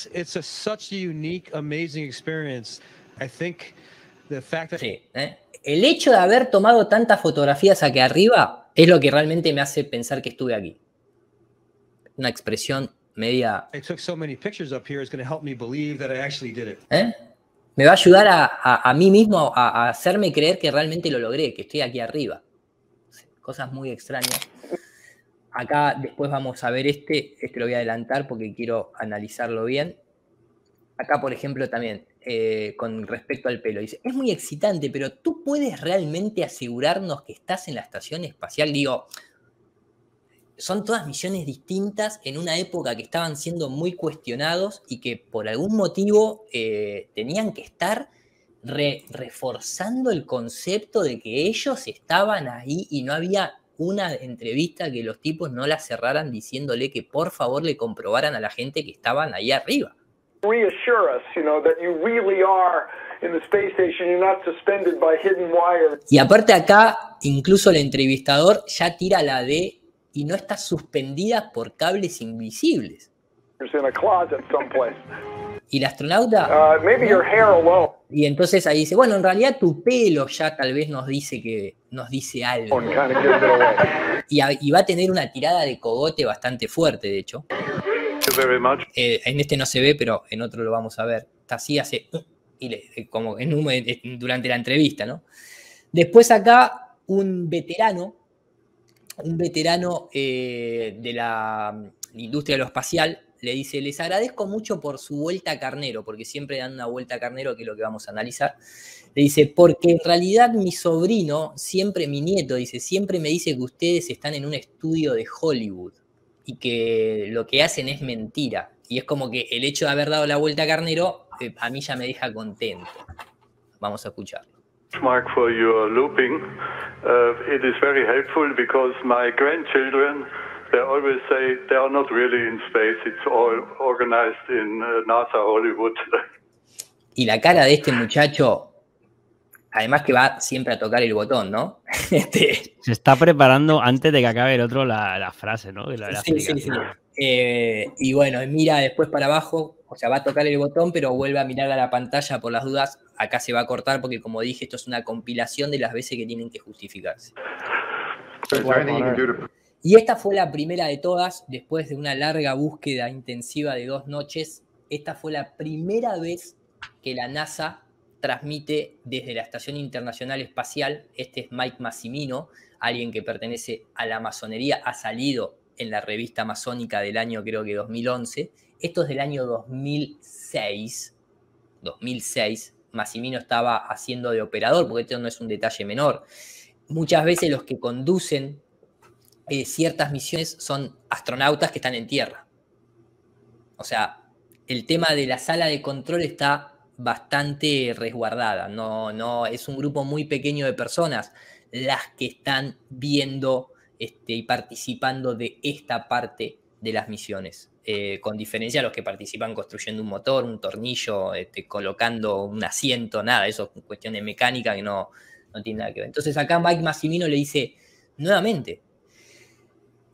A: El hecho de haber tomado tantas fotografías aquí arriba es lo que realmente me hace pensar que estuve aquí. Una expresión media... Me va a ayudar a, mí mismo a, hacerme creer que realmente lo logré, que estoy aquí arriba. Cosas muy extrañas. Acá después vamos a ver este, este lo voy a adelantar porque quiero analizarlo bien. Acá, por ejemplo, también eh, con respecto al pelo. Dice, es muy excitante, pero ¿tú puedes realmente asegurarnos que estás en la estación espacial? Digo, son todas misiones distintas en una época que estaban siendo muy cuestionados y que por algún motivo eh, tenían que estar reforzando el concepto de que ellos estaban ahí y no había una entrevista que los tipos no la cerraran diciéndole que por favor le comprobaran a la gente que estaban ahí arriba. Y aparte acá, incluso el entrevistador ya tira la D y no está suspendida por cables invisibles. In a closet Y el astronauta... Uh, maybe your hair alone. Y entonces ahí dice, bueno, en realidad tu pelo ya tal vez nos dice que nos dice algo. Oh, [laughs] y, y va a tener una tirada de cogote bastante fuerte, de hecho. Eh, en este no se ve, pero en otro lo vamos a ver. Está así, hace uh, y eh, como en eh, durante la entrevista, ¿no? Después acá un veterano, un veterano de la mm, industria lo espacial, le dice, les agradezco mucho por su vuelta a carnero, porque siempre dan una vuelta a carnero, que es lo que vamos a analizar. Le dice, porque en realidad mi sobrino, siempre mi nieto, dice, siempre me dice que ustedes están en un estudio de Hollywood y que lo que hacen es mentira. Y es como que el hecho de haber dado la vuelta a Carnero eh, a mí ya me deja contento. Vamos a escucharlo.
B: Mark for your looping.
A: Uh, it is very helpful because my grandchildren they always say they are not really in space. It's all organized in uh, NASA Hollywood. [laughs] Y la cara de este muchacho Además que va siempre a tocar el botón, ¿no? [laughs] Este,
C: se está preparando antes de que acabe el otro la, frase, ¿no? sí, sí, sí.
A: Eh, y bueno, mira después para abajo, o sea, va a tocar el botón, pero vuelve a mirar a la pantalla por las dudas. Acá se va a cortar porque, como dije, esto es una compilación de las veces que tienen que justificarse. Y esta fue la primera de todas, después de una larga búsqueda intensiva de dos noches, esta fue la primera vez que la NASA transmite desde la Estación Internacional Espacial. Este es Mike Massimino, alguien que pertenece a la masonería, ha salido en la revista masónica del año creo que 2011. Esto es del año 2006. 2006, Massimino estaba haciendo de operador, porque esto no es un detalle menor. Muchas veces los que conducen eh, ciertas misiones son astronautas que están en tierra. O sea, el tema de la sala de control está bastante resguardada, no, no, es un grupo muy pequeño de personas las que están viendo este, y participando de esta parte de las misiones, eh, con diferencia a los que participan construyendo un motor, un tornillo, este, colocando un asiento, nada, eso es cuestión de mecánica que no, no tiene nada que ver. Entonces acá Mike Massimino le dice, nuevamente,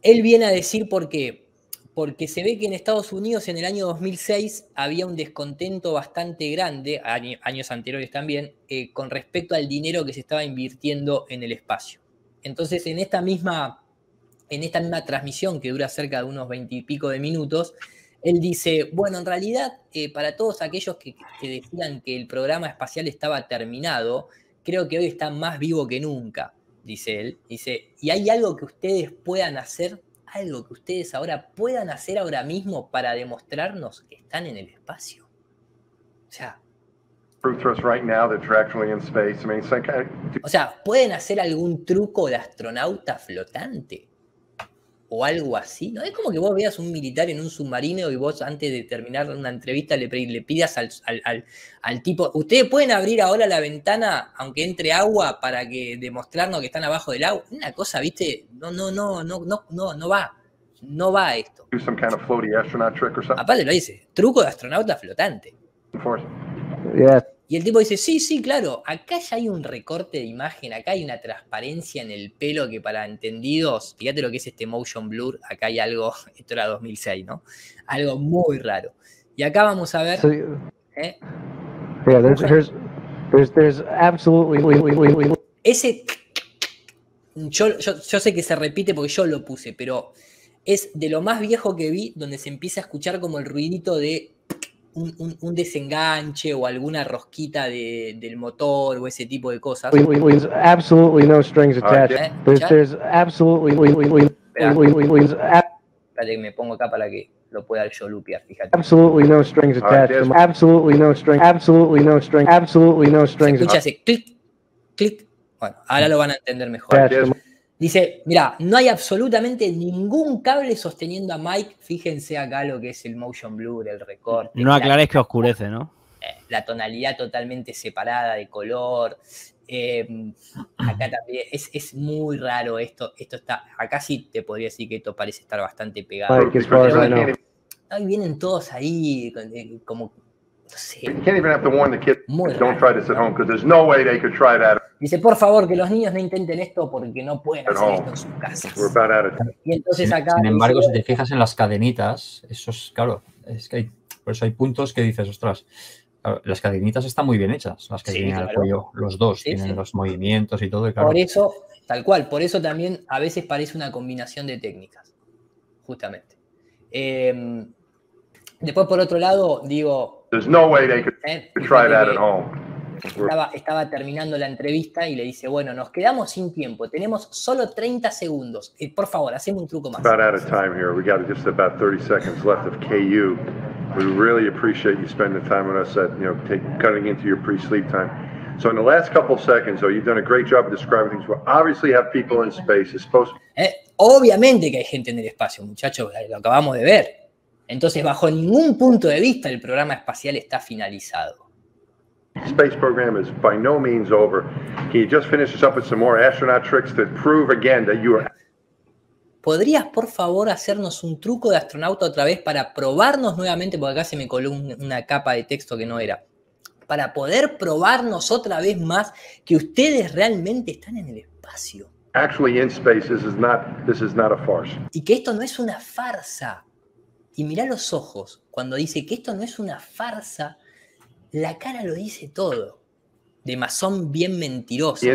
A: él viene a decir porque porque se ve que en Estados Unidos en el año 2006 había un descontento bastante grande, años anteriores también, eh, con respecto al dinero que se estaba invirtiendo en el espacio. Entonces, en esta misma, en esta misma transmisión que dura cerca de unos veintipico de minutos, él dice, bueno, en realidad, eh, para todos aquellos que, que decían que el programa espacial estaba terminado, creo que hoy está más vivo que nunca, dice él. Dice, y hay algo que ustedes puedan hacer algo que ustedes ahora puedan hacer ahora mismo para demostrarnos que están en el espacio? O sea, ¿pueden hacer algún truco de astronauta flotante? o algo así. ¿No? Es como que vos veas un militar en un submarino y vos antes de terminar una entrevista le, le pidas al, al, tipo, ustedes pueden abrir ahora la ventana aunque entre agua para que demostrarnos que están abajo del agua. Una cosa, viste, no, no, no, no, no, no, no va. No va esto. Aparte lo dice, truco de astronauta flotante. Y el tipo dice, sí, sí, claro, acá ya hay un recorte de imagen, acá hay una transparencia en el pelo que para entendidos, fíjate lo que es este motion blur, acá hay algo, [laughs] esto era 2006, ¿no? Algo muy raro. Y acá vamos a ver... Ese... yo sé que se repite porque yo lo puse, pero es de lo más viejo que vi donde se empieza a escuchar como el ruidito de un, un, un, desenganche o alguna rosquita de, del motor o ese tipo de cosas. We, we, we, absolutely no strings ah, attached. ¿Eh? There's, there's
C: absolutely
A: Espérate que me pongo acá para que lo pueda yo lupear, fíjate. Absolutely no strings ah, attached. Absolutely no strings. Absolutely no strings. Absolutely no strings. Escucha ese clic, clic. Bueno, ahora lo van a entender mejor. Dice, mira, no hay absolutamente ningún cable sosteniendo a Mike. Fíjense acá lo que es el motion blur, el recorte. No aclares
C: que oscurece, ¿no?
A: Eh, la tonalidad totalmente separada de color. Em, acá también es, muy raro esto. Esto está. Acá sí te podría decir que esto parece estar bastante pegado. Ay, vienen todos ahí eh, como Dice, por favor, que los niños no intenten esto porque no pueden hacer esto en sus casas. Y entonces acá sin, embargo, si te
B: fijas en las cadenitas, eso es, claro, es que hay, por eso hay puntos que dices, ostras, las cadenitas están muy bien hechas, las que tienen el cuello, los dos tienen los movimientos y todo. por eso,
A: tal cual, por eso también a veces parece una combinación de técnicas, justamente. Em, después, por otro lado, digo, There's no way they could eh, [laughs] try that at home. Estaba, estaba, terminando la entrevista y le dice, bueno, nos quedamos sin tiempo, tenemos solo 30 segundos. Eh, por favor, hacemos un truco más. About out of time here. We got just about 30 seconds left of KU. We really appreciate you spending time with us at, you know, take, cutting into your pre-sleep time. So in the last couple of seconds, though, you've done a great job of describing things. We obviously have people in space. It's supposed eh, obviamente que hay gente en el espacio, muchachos, lo acabamos de ver. Entonces, bajo ningún punto de vista, el programa espacial está finalizado. ¿Podrías, por favor, hacernos un truco de astronauta otra vez para probarnos nuevamente? Porque acá se me coló una capa de texto que no era. Para poder probarnos otra vez más que ustedes realmente están en el espacio. Y que esto no es una farsa y mirá los ojos cuando dice que esto no es una farsa. La cara lo dice todo. De masón bien mentiroso.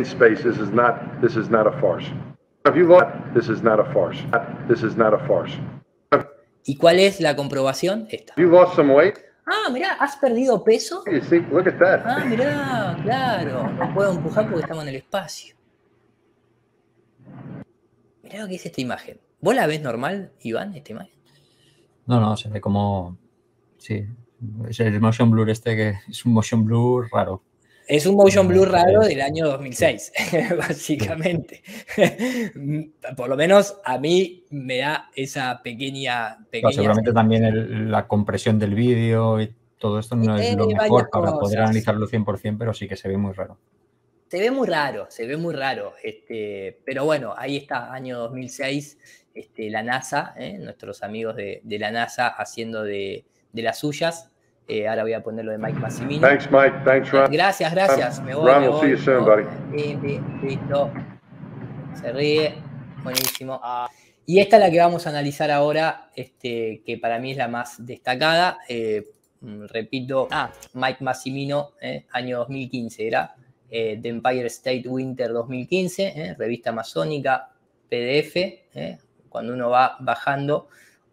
A: ¿Y cuál es la comprobación? Esta. Ah, mirá, has perdido peso. Ah, mirá, claro. No puedo empujar porque estamos en el espacio. Mirá lo que es esta imagen. ¿Vos la ves normal, Iván, esta imagen?
B: No, no, se ve como... Sí, es el motion blur este que [laughs] es un motion blur
A: raro. Es un motion blur raro del año 2006, [laughs] básicamente. [laughs] Por lo menos a mí me da esa pequeña... seguramente
B: también la compresión del vídeo y todo esto no es eh, lo mejor para poder analizarlo 100%, pero sí que se ve muy raro.
A: Se ve muy raro, se ve muy raro. Este, pero bueno, ahí está, año 2006 este, la NASA, ¿eh? nuestros amigos de, la NASA haciendo de, las suyas. Eh, ahora voy a poner lo de Mike Massimino.
B: Thanks, Mike. Gracias, gracias. Me voy,
A: listo. Se ríe. Buenísimo. Y esta es la que vamos a analizar ahora, este, que para mí es la más destacada. Eh, repito, ah, Mike Massimino, año 2015 era. The Empire State Winter 2015, revista amazónica PDF, ¿eh? cuando uno va bajando,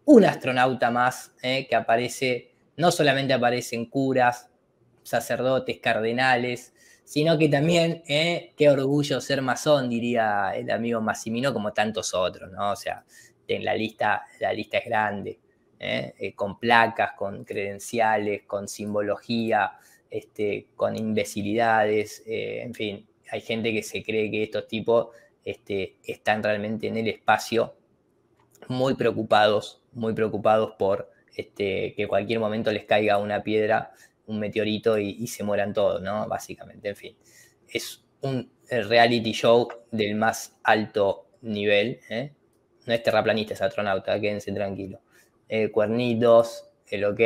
A: un astronauta más eh, que aparece, no solamente aparecen curas, sacerdotes, cardenales, sino que también, eh, qué orgullo ser masón, diría el amigo Massimino, como tantos otros, ¿no? O sea, en la lista, la lista es grande, eh, con placas, con credenciales, con simbología, este, con imbecilidades, en fin, hay gente que se cree que estos tipos este, están realmente en el espacio muy preocupados, muy preocupados por este, que cualquier momento les caiga una piedra, un meteorito y, se mueran todos, ¿no? Básicamente, en fin. Es un eh, reality show del más alto nivel, ¿eh? No es terraplanista, es astronauta, quédense tranquilos. Eh, cuernitos, el ok,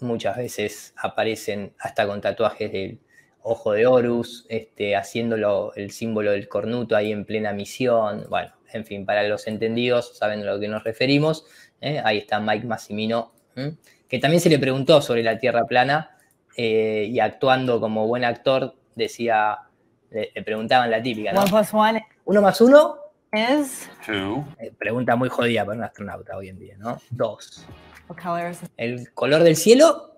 A: muchas veces aparecen hasta con tatuajes del. Ojo de Horus, este, haciéndolo el símbolo del cornuto ahí en plena misión. Bueno, en fin, para los entendidos saben a lo que nos referimos. ¿eh? Ahí está Mike Massimino, que también se le preguntó sobre la Tierra plana eh, y actuando como buen actor decía, le, preguntaban la típica, One plus one ¿Uno más uno? Es... Eh, pregunta muy jodida para un astronauta hoy en día, ¿no? Dos. ¿El color del cielo?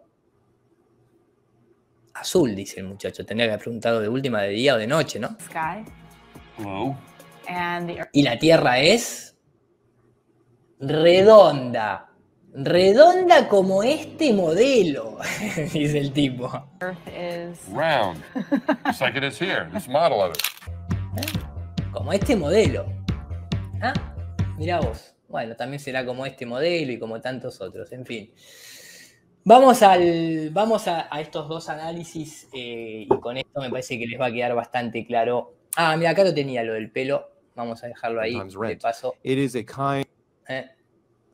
A: Azul, dice el muchacho. Tenía que haber preguntado de última, de día o de noche, ¿no? Y la Tierra es redonda. Redonda como este modelo, [laughs] dice el tipo. Como este modelo. ¿Ah? Mirá vos. Bueno, también será como este modelo y como tantos otros. En fin. Vamos, al, vamos a, estos dos análisis eh, y con esto me parece que les va a quedar bastante claro. Ah, mira, acá lo tenía lo del pelo. Vamos a dejarlo ahí. De paso. Eh,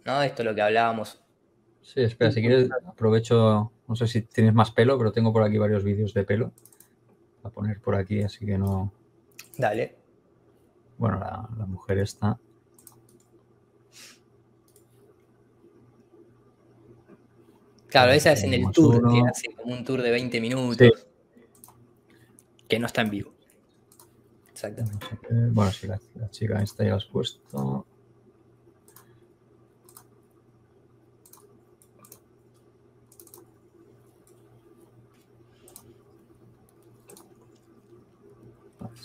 A: no, esto es lo que hablábamos. Sí, espera, si quieres
B: aprovecho, no sé si tienes más pelo, pero tengo por aquí varios vídeos de pelo. A poner por aquí, así que no. Dale. Bueno, la mujer está.
A: Claro, esa es en el tour, que hace como un tour de 20 minutos. Que no está en vivo. Exactamente.
B: Bueno, si la, chica está ya la has puesto.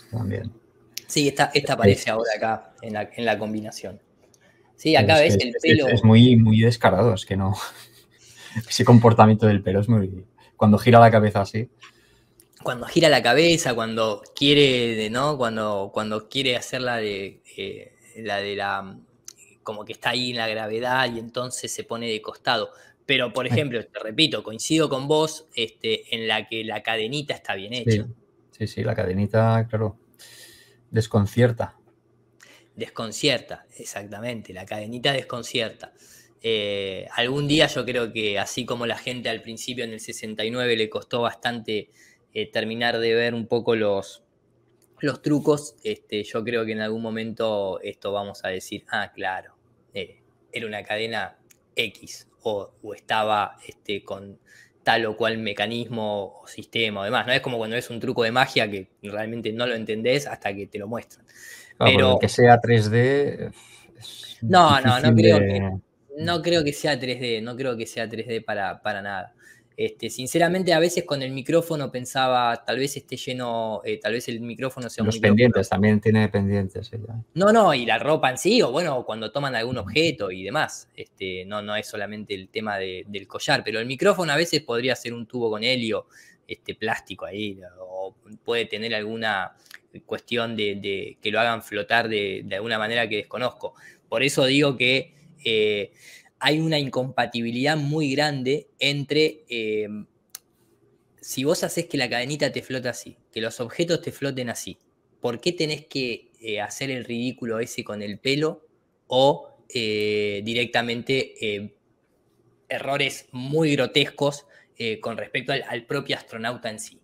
A: También. Sí, esta, aparece ahora acá en la, en la combinación. Sí, acá ves el pelo. Es, es
B: muy, muy descarado, es que no ese comportamiento del pelo es muy... Cuando gira la cabeza así.
A: Cuando gira la cabeza, cuando quiere, ¿no? Cuando, cuando quiere hacer la de, eh, la de la... como que está ahí en la gravedad y entonces se pone de costado. Pero, por ejemplo, te repito, coincido con vos este, en la que la cadenita está bien hecha.
B: sí, sí la cadenita, claro, desconcierta.
A: Desconcierta, exactamente, la cadenita desconcierta. Eh, algún día yo creo que así como la gente al principio en el 69 le costó bastante eh, terminar de ver un poco los, los trucos, este, yo creo que en algún momento esto vamos a decir, ah, claro, eh, era una cadena X o, estaba este, con tal o cual mecanismo o sistema o demás. No es como cuando ves un truco de magia que realmente no lo entendés hasta que te lo muestran. Ah, Pero
B: que sea 3D. no, no, no creo que
A: no creo que sea 3D, no creo que sea 3D para, para nada. Este, sinceramente, a veces con el micrófono pensaba, tal vez esté lleno, eh, tal vez el micrófono sea Los
B: pendientes, también tiene pendientes.
A: No, no, y la ropa en sí, o bueno, cuando toman algún objeto y demás. Este, no, no es solamente el tema del collar, pero el micrófono a veces podría ser un tubo con helio, este, plástico ahí, o puede tener alguna cuestión de, de que lo hagan flotar de, de alguna manera que desconozco. Por eso digo que eh, hay una incompatibilidad muy grande entre eh, si vos haces que la cadenita te flote así, que los objetos te floten así, ¿por qué tenés que eh, hacer el ridículo ese con el pelo o directamente errores muy grotescos con respecto al, propio astronauta en sí?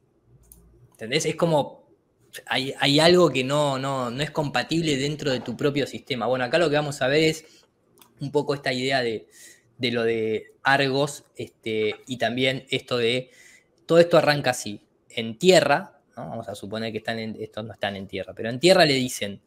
A: ¿Entendés? Es como hay, algo que no, no es compatible dentro de tu propio sistema. Bueno, acá lo que vamos a ver es un poco esta idea de, lo de Argos este, y también esto de, todo esto arranca así, en tierra, vamos a suponer que están estos no están en tierra, pero en tierra le dicen,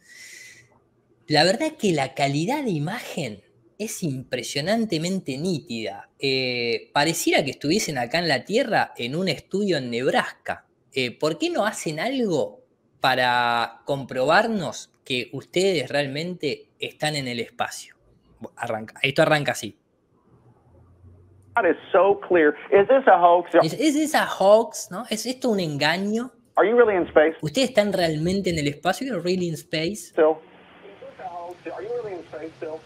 A: la verdad que la calidad de imagen es impresionantemente nítida, eh, pareciera que estuviesen acá en la tierra en un estudio en Nebraska, eh, ¿por qué no hacen algo para comprobarnos que ustedes realmente están en el espacio? arranca, esto arranca así. ¿Es, ¿Es esto un engaño? ¿Ustedes están realmente en el espacio? really in space?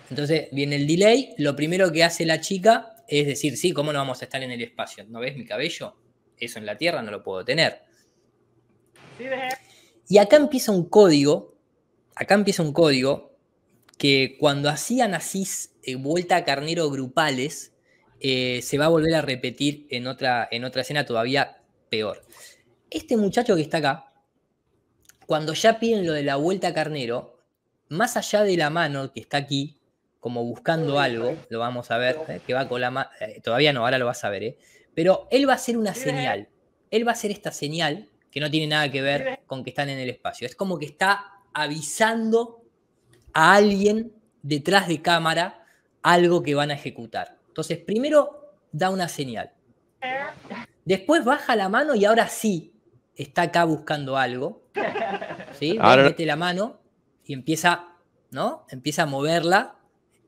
A: Entonces viene el delay. Lo primero que hace la chica es decir, sí, ¿cómo no vamos a estar en el espacio? ¿No ves mi cabello? Eso en la Tierra no lo puedo tener. Y acá empieza un código. Acá empieza un código que cuando hacían así eh, vuelta a carnero grupales, eh, se va a volver a repetir en otra, en otra escena todavía peor. Este muchacho que está acá, cuando ya piden lo de la vuelta a carnero, más allá de la mano que está aquí, como buscando algo, lo vamos a ver, eh, que va con la mano, todavía no, ahora lo vas a ver, pero él va a hacer una señal, él va a hacer esta señal que no tiene nada que ver con que están en el espacio, es como que está avisando a alguien detrás de cámara algo que van a ejecutar. Entonces, primero da una señal. Después baja la mano y ahora sí está acá buscando algo. ¿Sí? [laughs] Mete la mano y empieza, ¿no? Empieza a moverla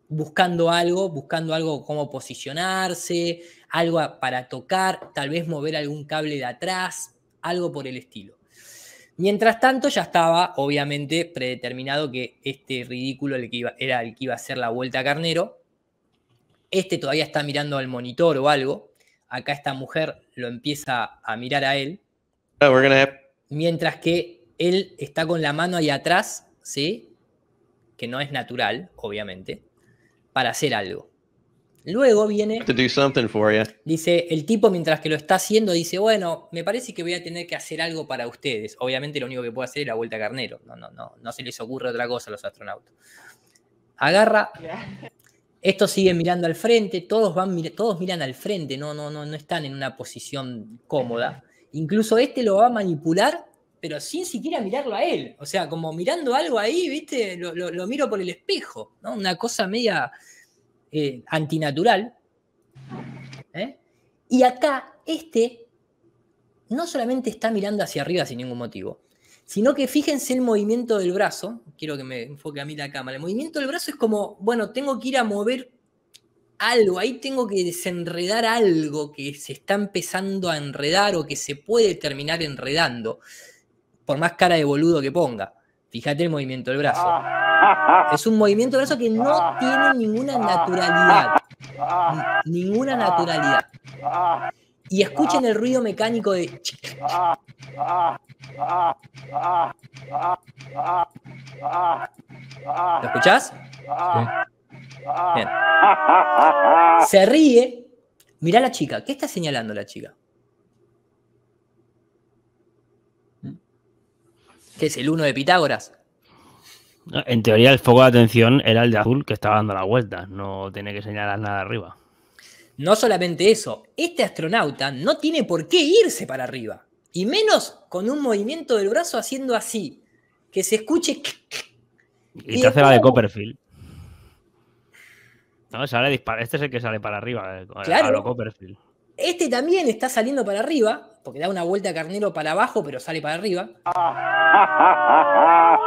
A: buscando algo, buscando algo como posicionarse, algo para tocar, tal vez mover algún cable de atrás, algo por el estilo. Mientras tanto, ya estaba obviamente predeterminado que este ridículo era el que iba a hacer la vuelta a Carnero. Este todavía está mirando al monitor o algo. Acá esta mujer lo empieza a mirar a él. Mientras que él está con la mano ahí atrás, ¿sí? Que no es natural, obviamente, para hacer algo. Luego viene. Dice, el tipo mientras que lo está haciendo dice, bueno, me parece que voy a tener que hacer algo para ustedes. Obviamente lo único que puedo hacer es la vuelta a carnero. No, no, no, no se les ocurre otra cosa a los astronautas. Agarra. [laughs] Esto sigue mirando al frente, todos, van, todos miran al frente, no, no, no, no están en una posición cómoda. Incluso este lo va a manipular, pero sin siquiera mirarlo a él. O sea, como mirando algo ahí, ¿viste? Lo, miro por el espejo, ¿no? Una cosa media eh, antinatural. ¿eh? Y acá este no solamente está mirando hacia arriba sin ningún motivo, sino que fíjense el movimiento del brazo, quiero que me enfoque a mí la cámara, el movimiento del brazo es como, bueno, tengo que ir a mover algo, ahí tengo que desenredar algo que se está empezando a enredar o que se puede terminar enredando, por más cara de boludo que ponga. Fíjate el movimiento del brazo. Ah. Es un movimiento de eso que no tiene ninguna naturalidad. Ninguna naturalidad. Y escuchen el ruido mecánico de... ¿Lo escuchás? Se ríe. Mirá la chica. ¿Qué está señalando la chica? ¿Qué es el uno de Pitágoras?
C: En teoría, el foco de atención era el de azul que estaba dando la vuelta, no tiene que señalar nada
A: arriba. No solamente eso, este astronauta no tiene por qué irse para arriba, y menos con un movimiento del brazo haciendo así, que se escuche. Y, te hace la de
C: Copperfield. No, dispara. Este es el que sale para arriba, eh, claro. Copperfield.
A: Este también está saliendo para arriba, porque da una vuelta carnero para abajo, pero sale para arriba.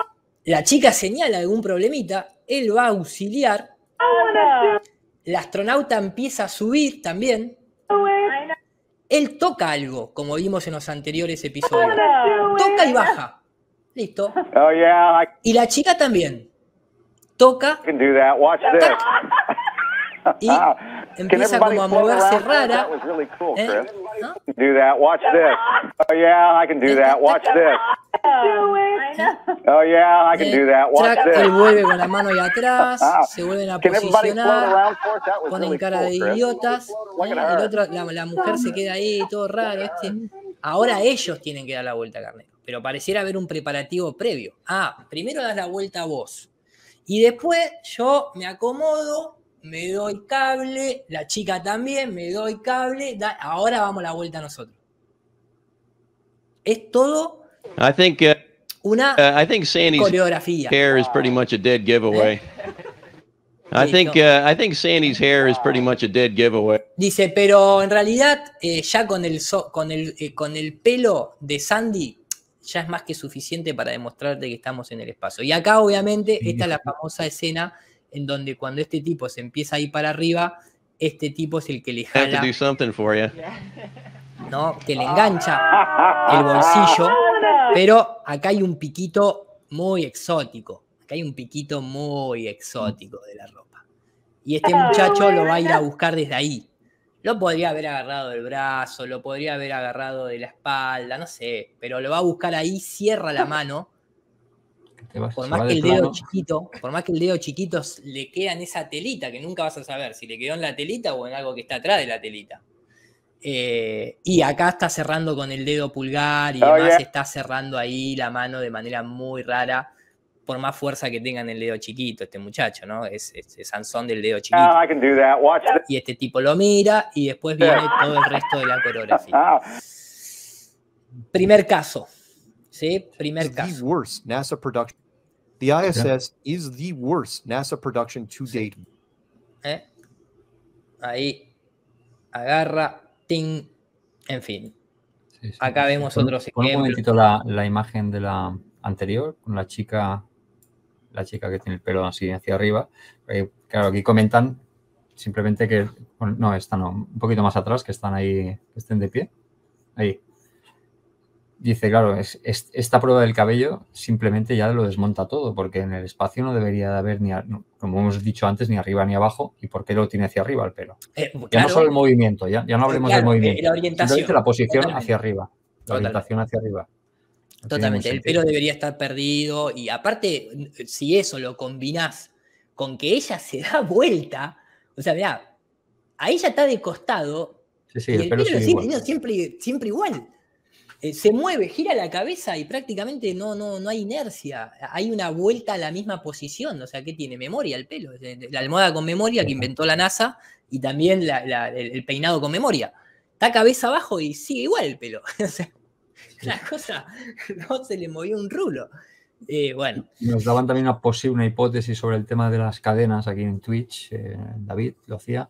A: [laughs] La chica señala algún problemita, él va a auxiliar. La astronauta empieza a subir también. Él toca algo, como vimos en los anteriores episodios. Toca y baja. Listo. Oh, y la chica también. Toca. Y [laughs] ah, empieza como a moverse rara.
C: ¿Eh?
B: Oh yeah, I can do that.
C: vuelve con la mano y atrás, ah,
A: se vuelven a posicionar, ponen cara de idiotas. Eh, la, mujer se queda ahí, todo raro. Este. Ahora ellos tienen que dar la vuelta, carnero. Pero pareciera haber un preparativo previo. Ah, primero das la vuelta a vos. Y después yo me acomodo, me doy cable, la chica también, me doy cable. ahora vamos la vuelta a nosotros. Es todo think uh, una uh, coreografía. pretty much a dead giveaway. I think, uh, I think Sandy's pretty much Dice, pero en realidad eh, ya con el con el eh, con el pelo de Sandy ya es más que suficiente para demostrarte que estamos en el espacio. Y acá obviamente está la famosa escena en donde cuando este tipo se empieza a ir para arriba, este tipo es el que le jala. [laughs] Que le engancha el bolsillo, pero acá hay un piquito muy exótico, acá hay un piquito muy exótico de la ropa. Y este ah, muchacho lo va a ir a buscar desde ahí. Lo podría haber agarrado del brazo, lo podría haber agarrado de la espalda, no sé, pero lo va a buscar ahí, cierra la mano. por más que el dedo chiquito, por más que el dedo chiquito le queda en esa telita, que nunca vas a saber si le quedó en la telita o en algo que está atrás de la telita. Eh, y acá está cerrando con el dedo pulgar y además está cerrando ahí la mano de manera muy rara, por más fuerza que tenga en el dedo chiquito este muchacho, ¿no? Es, Sansón del dedo ah, chiquito. y este tipo lo mira y después viene todo el resto de la coreografía. Ah. Primer caso, ¿sí? Primer caso. Ahí agarra en fin. Acá vemos otro otros un momentito
B: la, imagen de la anterior, con la chica, la chica que tiene el pelo así hacia arriba. Eh, claro, aquí comentan simplemente que, no, están no, un poquito más atrás, que están ahí, que estén de pie. Ahí, dice, claro, es, esta prueba del cabello simplemente ya lo desmonta todo, porque en el espacio no debería de haber, ni como hemos dicho antes, ni arriba ni abajo, y por qué lo tiene hacia arriba el pelo. Eh, ya no solo el movimiento, ya, ya no hablemos del eh, movimiento. La orientación. la posición hacia arriba, la Totalmente. orientación hacia arriba. Totalmente, el pelo
A: debería estar perdido, y aparte, si eso lo combinás con que ella se [laughs] da vuelta, o sea, mira ahí ya está de costado. y el, pelo, siempre, siempre igual. Eh, se mueve, gira la cabeza y prácticamente no, no, no hay inercia. Hay una vuelta a la misma posición. O sea, ¿qué tiene? Memoria el pelo. La almohada con memoria que inventó la NASA y también el, peinado con memoria. Está cabeza abajo y sigue igual el pelo. [laughs] O sea, la cosa no se le movió un rulo. Eh, bueno.
B: Nos daban también una posible hipótesis sobre el tema de las cadenas aquí en Twitch. Eh, David lo hacía.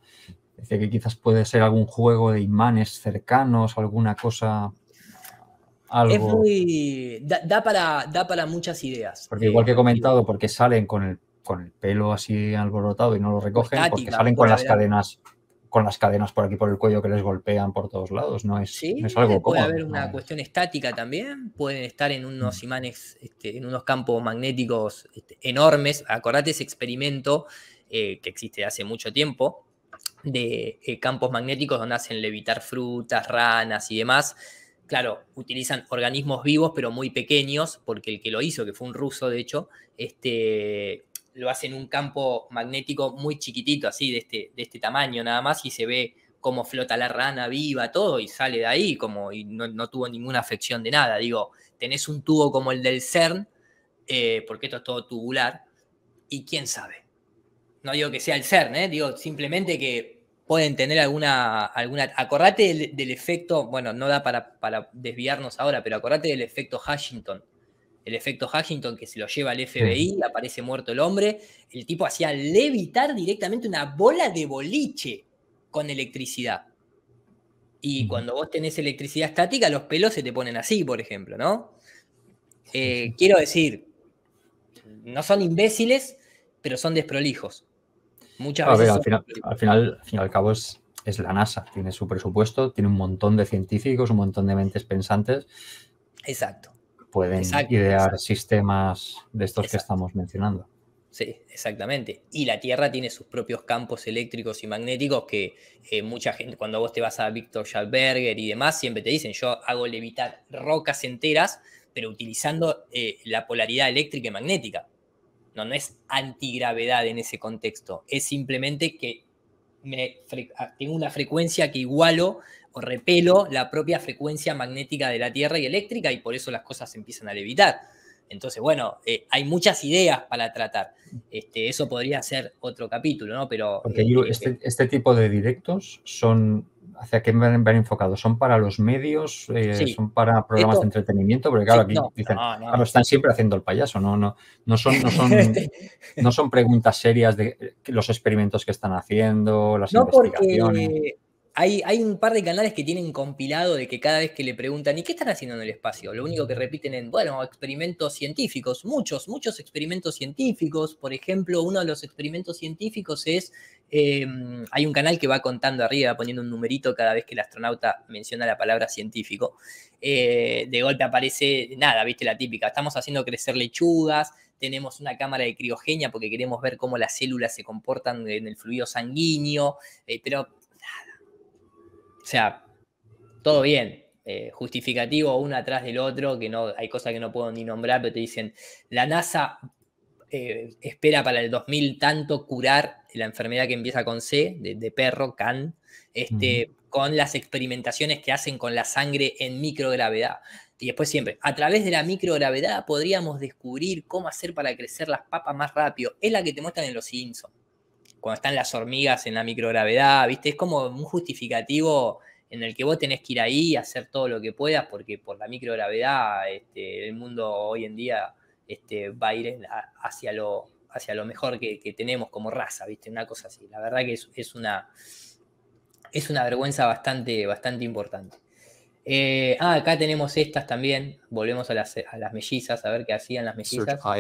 B: Decía que quizás puede ser algún juego de imanes cercanos, alguna cosa es
A: muy. Da, para, da para muchas ideas. Porque, igual eh, que he
B: comentado, porque salen con el, con el pelo así alborotado y no lo recogen, porque salen con las cadenas con las cadenas por aquí por el cuello que les golpean por todos lados, no es, es algo puede cómodo. Puede haber
A: una cuestión estática también, pueden estar en unos mm. imanes, este, en unos campos magnéticos este, enormes. Acordate ese experimento eh, que existe hace mucho tiempo de eh, campos magnéticos donde hacen levitar frutas, ranas y demás claro, utilizan organismos vivos, pero muy pequeños, porque el que lo hizo, que fue un ruso, de hecho, este, lo hace en un campo magnético muy chiquitito, así, de este, de este tamaño nada más, y se ve cómo flota la rana viva, todo, y sale de ahí, como y no, tuvo ninguna afección de nada. Digo, tenés un tubo como el del CERN, eh, porque esto es todo tubular, y quién sabe. No digo que sea el CERN, eh, digo simplemente que pueden tener alguna. alguna acordate del, efecto, bueno, no da para, desviarnos ahora, pero acordate del efecto Hashington. El efecto Hashington que se lo lleva al FBI, aparece muerto el hombre. El tipo hacía levitar directamente una bola de boliche con electricidad. Y cuando vos tenés electricidad estática, los pelos se te ponen así, por ejemplo, ¿no? Eh, quiero decir, no son imbéciles, pero son desprolijos. Muchas ah, veces. al, final,
B: al, fin y al cabo es, es la NASA, tiene su presupuesto, tiene un montón de científicos, un montón de mentes pensantes. Exacto. Pueden idear sistemas de estos que estamos mencionando.
A: Sí, exactamente. Y la Tierra tiene sus propios campos eléctricos y magnéticos que eh, mucha gente, cuando vos te vas a Víctor Schalberger y demás, siempre te dicen, yo hago levitar rocas enteras, pero utilizando eh, la polaridad eléctrica y magnética. No, no es antigravedad en ese contexto, es simplemente que ah, tengo una frecuencia que igualo o repelo la propia frecuencia magnética de la Tierra y eléctrica y por eso las cosas empiezan a levitar. Entonces, bueno, eh, hay muchas ideas para tratar. Este, eso podría ser otro capítulo, ¿no? Pero. Porque eh, este,
B: este, tipo de directos son hacia qué me van enfocados? ¿Son para los medios? Eh, ¿Son para programas de entretenimiento? Porque claro, aquí dicen, están siempre haciendo el payaso, no, no, no, son, no, son, [laughs] no son preguntas serias de eh, los experimentos que están haciendo, las investigaciones
A: hay, un par de canales que tienen compilado de que cada vez que le preguntan, ¿y qué están haciendo en el espacio? Lo único que repiten es, bueno, experimentos científicos, muchos, muchos experimentos científicos. Por ejemplo, uno de los experimentos científicos es, em, hay un canal que va contando arriba, poniendo un numerito cada vez que el astronauta menciona la palabra científico. Eh, de golpe aparece, nada, viste la típica, estamos haciendo crecer lechugas, tenemos una cámara de criogenia porque queremos ver cómo las células se comportan en el fluido sanguíneo, eh, pero o sea, todo bien, eh, justificativo uno atrás del otro, que no hay cosas que no puedo ni nombrar, pero te dicen, la NASA eh, espera para el 2000 tanto curar la enfermedad que empieza con C, de, perro, can, este, con las experimentaciones que hacen con la sangre en microgravedad. Y después siempre, a través de la microgravedad podríamos descubrir cómo hacer para crecer las papas más rápido. Es la que te muestran en Los Simpsons cuando están las hormigas en la microgravedad, ¿viste? Es como un justificativo en el que vos tenés que ir ahí y hacer todo lo que puedas, porque por la microgravedad este, el mundo hoy en día este, va a ir hacia lo, hacia lo mejor que, tenemos como raza, ¿viste? Una cosa así. La verdad que es, es una, es una vergüenza bastante, bastante importante. Eh, ah, acá tenemos estas también. Volvemos a las, mellizas, a ver qué hacían las mellizas. Ah,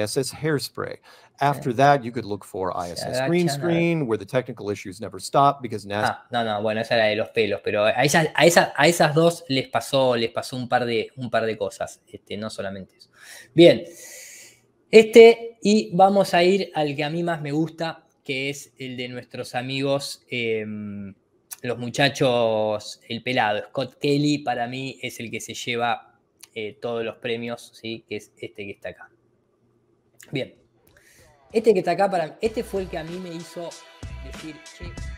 A: no, no, bueno, esa era de los pelos, pero a esas, a esas, dos les pasó, les pasó un par de, un par de cosas, este, no solamente eso. Bien, este y vamos a ir al que a mí más me gusta, que es el de nuestros amigos. Em, los muchachos, el pelado, Scott Kelly, para mí es el que se lleva eh, todos los premios, ¿sí? que es este que está acá. Bien, este que está acá, para este fue el que a mí me hizo decir,